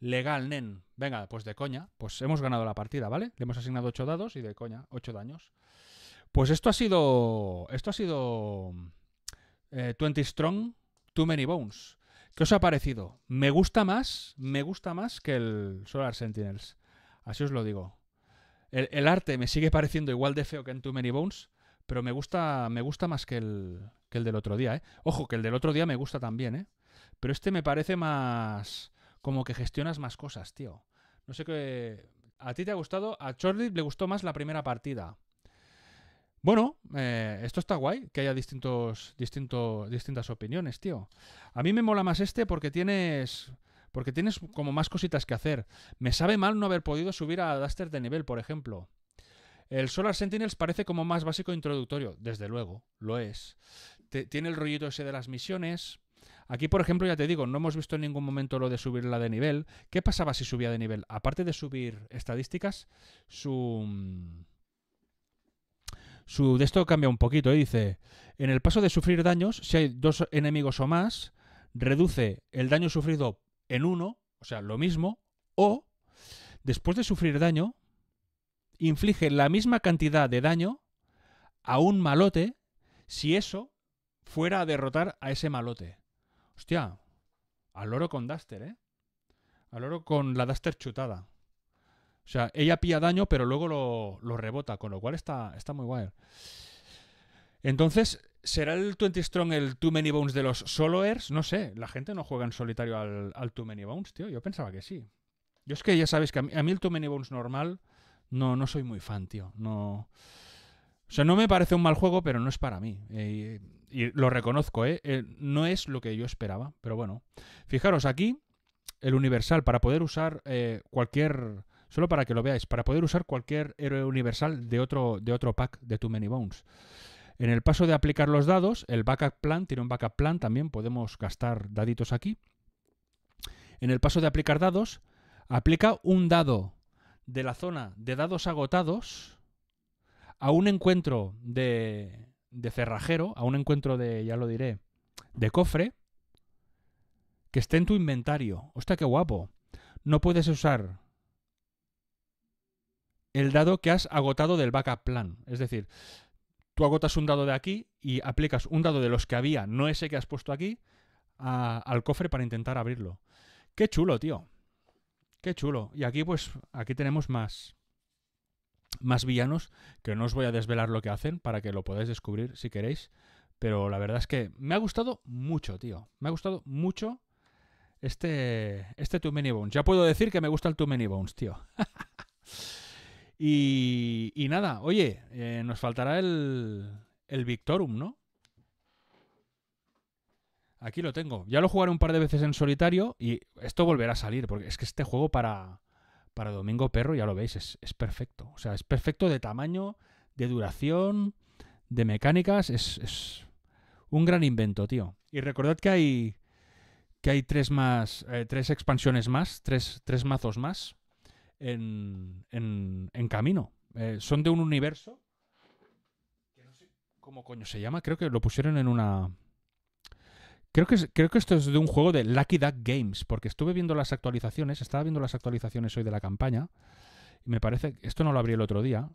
Legal, nen. Venga, pues de coña. Pues hemos ganado la partida, ¿vale? Le hemos asignado 8 dados y de coña, 8 daños. Pues esto ha sido... Esto ha sido... 20 eh, Strong, Too Many Bones. ¿Qué os ha parecido? Me gusta más, me gusta más que el Solar Sentinels. Así os lo digo. El, arte me sigue pareciendo igual de feo que en Too Many Bones, pero me gusta, me gusta más que el, que el del otro día, ¿eh? Ojo, que el del otro día me gusta también, ¿eh? Pero este me parece más... como que gestionas más cosas, tío. No sé qué... A ti te ha gustado, a Charlie le gustó más la primera partida. Bueno, eh, esto está guay, que haya distintos, distintas opiniones, tío. A mí me mola más este porque tienes... Porque tienes como más cositas que hacer. Me sabe mal no haber podido subir a Duster de nivel, por ejemplo. El Solar Sentinels parece como más básico e introductorio. Desde luego, lo es. tiene el rollito ese de las misiones. Aquí, por ejemplo, ya te digo, no hemos visto en ningún momento lo de subirla de nivel. ¿Qué pasaba si subía de nivel? Aparte de subir estadísticas, su su de esto cambia un poquito ¿eh? dice, en el paso de sufrir daños, si hay dos enemigos o más, reduce el daño sufrido en uno, o sea, lo mismo, o después de sufrir daño, inflige la misma cantidad de daño a un malote si eso fuera a derrotar a ese malote. Hostia, al oro con Duster, ¿eh? Al oro con la Duster chutada. O sea, ella pilla daño, pero luego lo, rebota, con lo cual está, está muy guay. Entonces, ¿será el 20 Strong el Too Many Bones de los soloers? No sé, la gente no juega en solitario al, al Too Many Bones, tío. Yo pensaba que sí. Yo es que ya sabéis que a mí, el Too Many Bones normal no, no soy muy fan, tío. No. O sea, no me parece un mal juego, pero no es para mí. y lo reconozco, eh, ¿eh? No es lo que yo esperaba, pero bueno. Fijaros, aquí el universal para poder usar eh, cualquier Solo para que lo veáis, para poder usar cualquier héroe universal de otro, de otro pack de Too Many Bones. En el paso de aplicar los dados, el backup plan tiene un backup plan, también podemos gastar daditos aquí. En el paso de aplicar dados, aplica un dado de la zona de dados agotados a un encuentro de, de cerrajero, a un encuentro de, ya lo diré, de cofre, que esté en tu inventario. Hostia, qué guapo. No puedes usar el dado que has agotado del backup plan. Es decir, tú agotas un dado de aquí y aplicas un dado de los que había, no ese que has puesto aquí, al cofre para intentar abrirlo. Qué chulo, tío. Qué chulo. Y aquí, pues, aquí tenemos más. Más villanos, que no os voy a desvelar lo que hacen para que lo podáis descubrir si queréis. Pero la verdad es que me ha gustado mucho, tío. Me ha gustado mucho este, este Too Many Bones. Ya puedo decir que me gusta el Too Many Bones, tío. Y, nada, oye, eh, nos faltará el, el Victorum, ¿no? Aquí lo tengo. Ya lo jugaré un par de veces en solitario y esto volverá a salir, porque es que este juego para, para Domingo Perro, ya lo veis, es, perfecto. O sea, es perfecto de tamaño, de duración, de mecánicas. Es, un gran invento, tío. Y recordad que hay, que hay tres, más, eh, tres expansiones más, tres mazos más en, en, en camino. Eh, son de un universo que no sé cómo coño se llama. Creo que lo pusieron en una... Creo que, creo que esto es de un juego de Lucky Duck Games, porque estuve viendo las actualizaciones, estaba viendo las actualizaciones hoy de la campaña, y me parece, esto no lo abrí el otro día,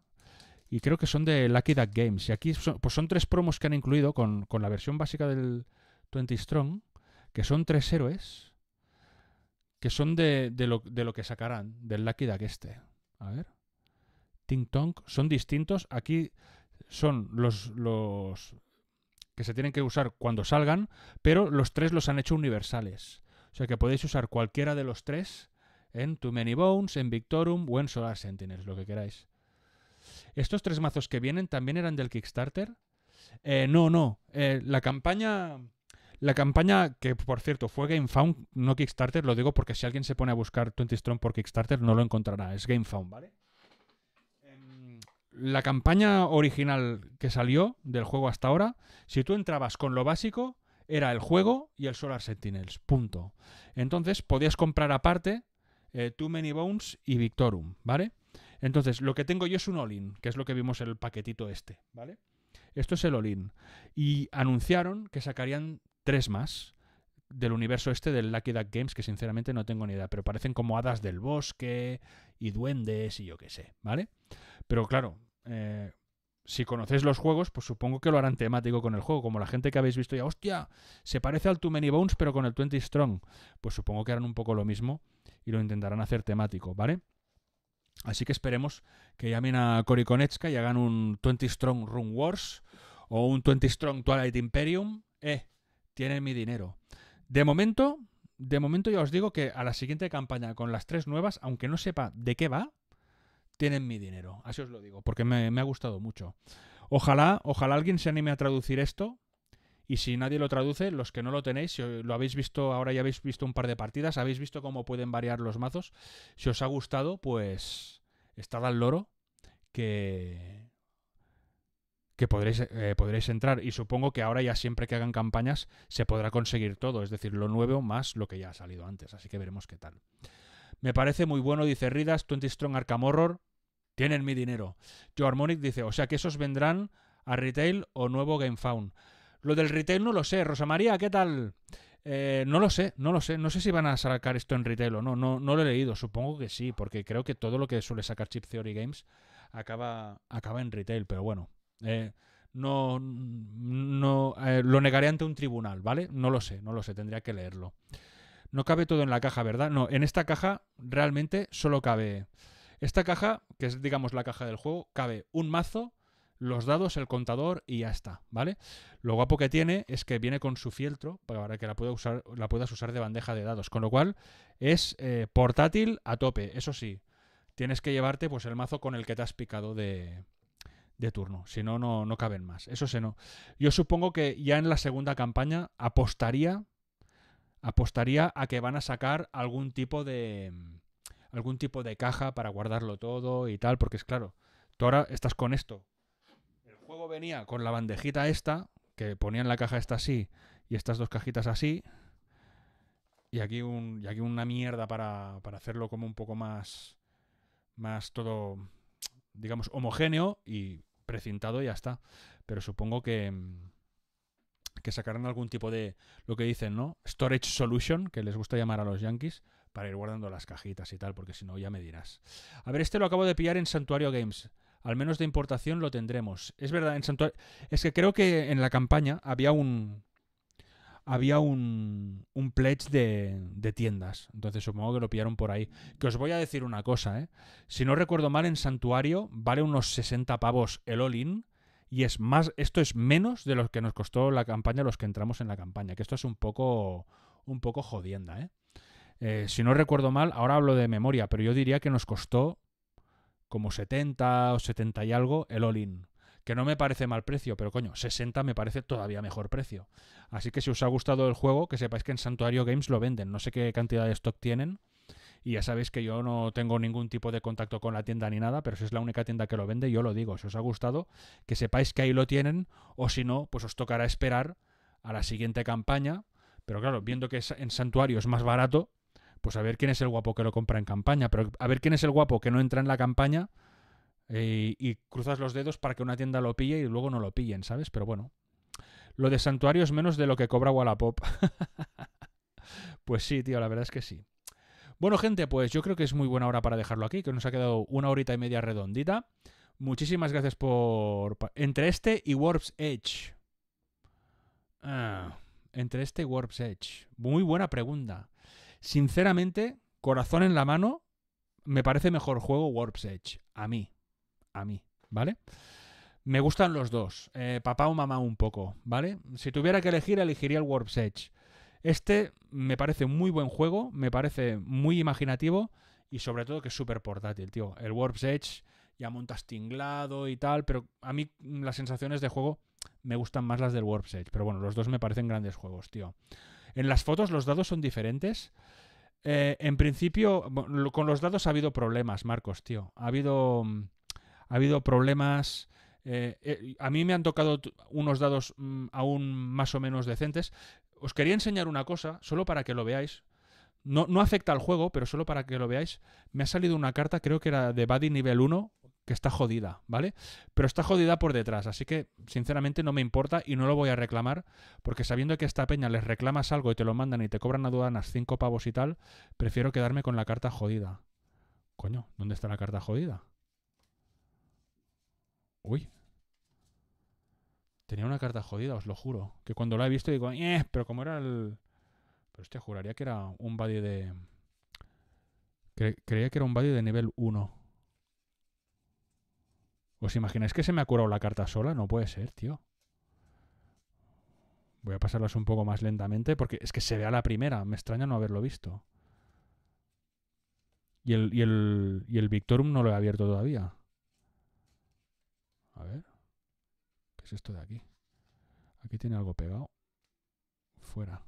y creo que son de Lucky Duck Games. Y aquí son, pues son tres promos que han incluido con, con la versión básica del 20 Strong, que son tres héroes, que son de, lo, que sacarán, del Lucky Duck este. A ver. Ting Tong. Son distintos. Aquí son los, los que se tienen que usar cuando salgan, pero los tres los han hecho universales. O sea que podéis usar cualquiera de los tres en Too Many Bones, en Victorum o en Solar Sentinels, lo que queráis. ¿Estos tres mazos que vienen también eran del Kickstarter? Eh, no, no. Eh, la campaña la campaña, que por cierto fue GameFound, no Kickstarter, lo digo porque si alguien se pone a buscar 20 Strong por Kickstarter no lo encontrará, es GameFound, ¿vale? Em, la campaña original que salió del juego hasta ahora, si tú entrabas con lo básico, era el juego y el Solar Sentinels, punto. Entonces podías comprar aparte eh, Too Many Bones y Victorum, ¿vale? Entonces lo que tengo yo es un all que es lo que vimos en el paquetito este, ¿vale? Esto es el all-in. Y anunciaron que sacarían tres más del universo este del Lucky Duck Games, que sinceramente no tengo ni idea, pero parecen como hadas del bosque y duendes y yo qué sé, ¿vale? Pero claro, eh, si conocéis los juegos, pues supongo que lo harán temático con el juego, como la gente que habéis visto ya, hostia, se parece al Too Many Bones, pero con el Twenty Strong, pues supongo que harán un poco lo mismo y lo intentarán hacer temático, ¿vale? Así que esperemos que llamen a Cory Konechka y hagan un Twenty Strong Room Wars o un Twenty Strong Twilight Imperium. Eh, tienen mi dinero. De momento, de momento ya os digo que a la siguiente campaña con las tres nuevas, aunque no sepa de qué va, tienen mi dinero. Así os lo digo, porque me, ha gustado mucho. Ojalá, ojalá alguien se anime a traducir esto. Y si nadie lo traduce, los que no lo tenéis, si lo habéis visto, ahora ya habéis visto un par de partidas, habéis visto cómo pueden variar los mazos. Si os ha gustado, pues estad al loro, que, que podréis, eh, podréis entrar. Y supongo que ahora ya siempre que hagan campañas se podrá conseguir todo, es decir, lo nuevo más lo que ya ha salido antes. Así que veremos qué tal. Me parece muy bueno, dice Ridas, 20 Strong Arkham Horror. Tienen mi dinero. Joe Harmonic dice, o sea que esos vendrán a retail o nuevo Game Lo del retail no lo sé. Rosa María, ¿qué tal? Eh, no lo sé, no lo sé. No sé si van a sacar esto en retail o no. No, no lo he leído. Supongo que sí, porque creo que todo lo que suele sacar Chip Theory Games acaba, acaba en retail. Pero bueno, eh, no, no eh, lo negaré ante un tribunal, ¿vale? No lo sé, no lo sé, tendría que leerlo. No cabe todo en la caja, ¿verdad? No, en esta caja realmente solo cabe... Esta caja, que es digamos la caja del juego, cabe un mazo, los dados, el contador y ya está, ¿vale? Lo guapo que tiene es que viene con su fieltro para que la, pueda usar, la puedas usar de bandeja de dados, con lo cual es eh, portátil a tope, eso sí. Tienes que llevarte pues el mazo con el que te has picado de, de turno, si no, no caben más. Eso se no. Yo supongo que ya en la segunda campaña apostaría apostaría a que van a sacar algún tipo de algún tipo de caja para guardarlo todo y tal, porque es claro, tú ahora estás con esto. El juego venía con la bandejita esta, que ponían la caja esta así y estas dos cajitas así. Y aquí un y aquí una mierda para para hacerlo como un poco más más todo digamos homogéneo y precintado y ya está. Pero supongo que, que sacarán algún tipo de, lo que dicen, ¿no? Storage Solution, que les gusta llamar a los Yankees, para ir guardando las cajitas y tal, porque si no ya me dirás. A ver, este lo acabo de pillar en Santuario Games. Al menos de importación lo tendremos. Es verdad, en Santuario... Es que creo que en la campaña había un, había un, un pledge de, tiendas. Entonces supongo que lo pillaron por ahí. Que os voy a decir una cosa, ¿eh? Si no recuerdo mal, en Santuario vale unos 60 pavos el all-in. Y es más, esto es menos de lo que nos costó la campaña, los que entramos en la campaña. Que esto es un poco, un poco jodienda, ¿eh? eh si no recuerdo mal, ahora hablo de memoria, pero yo diría que nos costó como 70 o 70 y algo el all-in que no me parece mal precio, pero coño, 60 me parece todavía mejor precio. Así que si os ha gustado el juego, que sepáis que en Santuario Games lo venden, no sé qué cantidad de stock tienen. Y ya sabéis que yo no tengo ningún tipo de contacto con la tienda ni nada, pero si es la única tienda que lo vende, yo lo digo. Si os ha gustado, que sepáis que ahí lo tienen, o si no, pues os tocará esperar a la siguiente campaña. Pero claro, viendo que en santuario es más barato, pues a ver quién es el guapo que lo compra en campaña. Pero a ver quién es el guapo que no entra en la campaña eh, y cruzas los dedos para que una tienda lo pille y luego no lo pillen, ¿sabes? Pero bueno. Lo de santuario es menos de lo que cobra Wallapop. pues sí, tío, la verdad es que sí. Bueno, gente, pues yo creo que es muy buena hora para dejarlo aquí, que nos ha quedado una horita y media redondita. Muchísimas gracias por... Entre este y Warp's Edge. Ah, entre este y Warp's Edge. Muy buena pregunta. Sinceramente, corazón en la mano, me parece mejor juego Warp's Edge. A mí a mí, ¿vale? Me gustan los dos, eh, papá o mamá un poco, ¿vale? Si tuviera que elegir, elegiría el Warp's Edge. Este me parece muy buen juego, me parece muy imaginativo y sobre todo que es súper portátil, tío. El Warp's Edge ya montas tinglado y tal, pero a mí las sensaciones de juego me gustan más las del Warp's Edge. Pero bueno, los dos me parecen grandes juegos, tío. En las fotos los dados son diferentes. Eh, en principio, con los dados ha habido problemas, Marcos, tío. Ha habido mm, ha habido problemas. Eh, eh, a mí me han tocado unos dados mm, aún más o menos decentes. Os quería enseñar una cosa, solo para que lo veáis. No, no afecta al juego, pero solo para que lo veáis. Me ha salido una carta, creo que era de Buddy nivel 1, que está jodida, ¿vale? Pero está jodida por detrás, así que sinceramente no me importa y no lo voy a reclamar, porque sabiendo que a esta peña les reclamas algo y te lo mandan y te cobran aduanas 5 pavos y tal, prefiero quedarme con la carta jodida. Coño, ¿dónde está la carta jodida? Uy. Tenía una carta jodida, os lo juro. Que cuando la he visto digo, eh, pero como era el... Pero hostia, juraría que era un body de... creía que era un buddy de nivel 1. ¿Os imagináis que se me ha curado la carta sola? No puede ser, tío. Voy a pasarlas un poco más lentamente porque es que se ve a la primera. Me extraña no haberlo visto. Y el, y el, y el Victorum no lo he abierto todavía. A ver. ¿Qué es esto de aquí? Aquí tiene algo pegado. Fuera.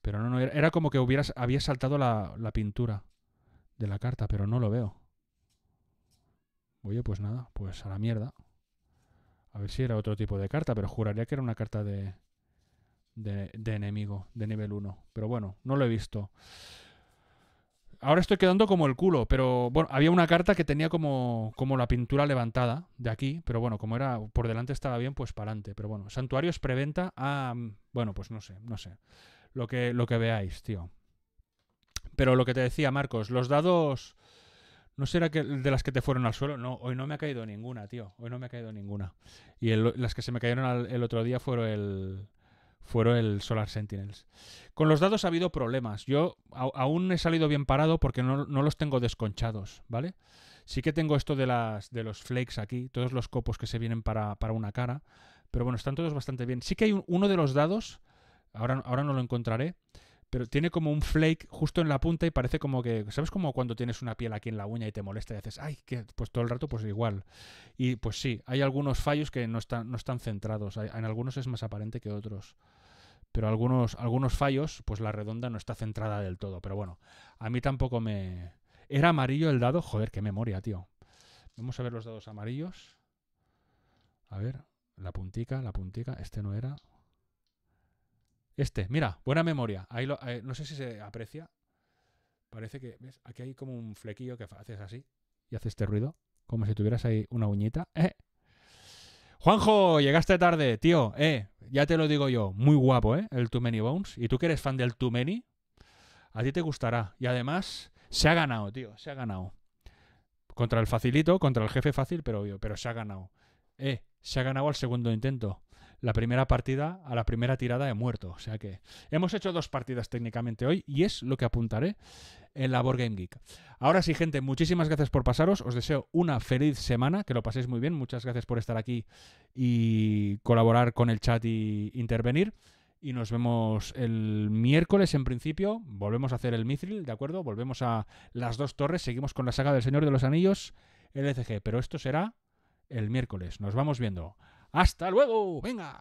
Pero no, no, era, como que hubieras, había saltado la, la, pintura de la carta, pero no lo veo. Oye, pues nada, pues a la mierda. A ver si era otro tipo de carta, pero juraría que era una carta de, de, de enemigo, de nivel 1. Pero bueno, no lo he visto ahora estoy quedando como el culo, pero bueno, había una carta que tenía como, como la pintura levantada de aquí, pero bueno, como era por delante estaba bien, pues para adelante. Pero bueno, santuarios preventa a. Ah, bueno, pues no sé, no sé. Lo que, lo que veáis, tío. Pero lo que te decía, Marcos, los dados. ¿No será que de las que te fueron al suelo? No, hoy no me ha caído ninguna, tío. Hoy no me ha caído ninguna. Y las que se me cayeron el otro día fueron el, fueron el Solar Sentinels. Con los dados ha habido problemas. Yo aún he salido bien parado porque no, los tengo desconchados, ¿vale? Sí que tengo esto de, los flakes aquí, todos los copos que se vienen para, una cara, pero bueno, están todos bastante bien. Sí que hay uno de los dados, ahora, ahora no lo encontraré, pero tiene como un flake justo en la punta y parece como que, ¿sabes como cuando tienes una piel aquí en la uña y te molesta y dices, ay, que pues todo el rato pues igual? Y pues sí, hay algunos fallos que no están, no están centrados, en algunos es más aparente que otros. Pero algunos, algunos fallos, pues la redonda no está centrada del todo. Pero bueno, a mí tampoco me... ¿Era amarillo el dado? Joder, qué memoria, tío. Vamos a ver los dados amarillos. A ver, la puntica, la puntica, este no era. Este, mira, buena memoria. Ahí eh, no sé si se aprecia. Parece que, ¿ves? Aquí hay como un flequillo que haces así y hace este ruido. Como si tuvieras ahí una uñita. ¡Eh! Juanjo, llegaste tarde, tío. Eh, ya te lo digo yo. Muy guapo, ¿eh? El Too Many Bones. Y tú que eres fan del Too Many, a ti te gustará. Y además, se ha ganado, tío. Se ha ganado. Contra el facilito, contra el jefe fácil, pero obvio. Pero se ha ganado. Eh, se ha ganado al segundo intento la primera partida a la primera tirada he muerto. O sea que hemos hecho dos partidas técnicamente hoy y es lo que apuntaré en la Board Game Geek. Ahora sí, gente, muchísimas gracias por pasaros. Os deseo una feliz semana, que lo paséis muy bien. Muchas gracias por estar aquí y colaborar con el chat y intervenir. Y nos vemos el miércoles en principio. Volvemos a hacer el Mithril, ¿de acuerdo? Volvemos a las dos torres. Seguimos con la saga del Señor de los Anillos, el ECG. Pero esto será el miércoles. Nos vamos viendo. ¡Hasta luego! ¡Venga!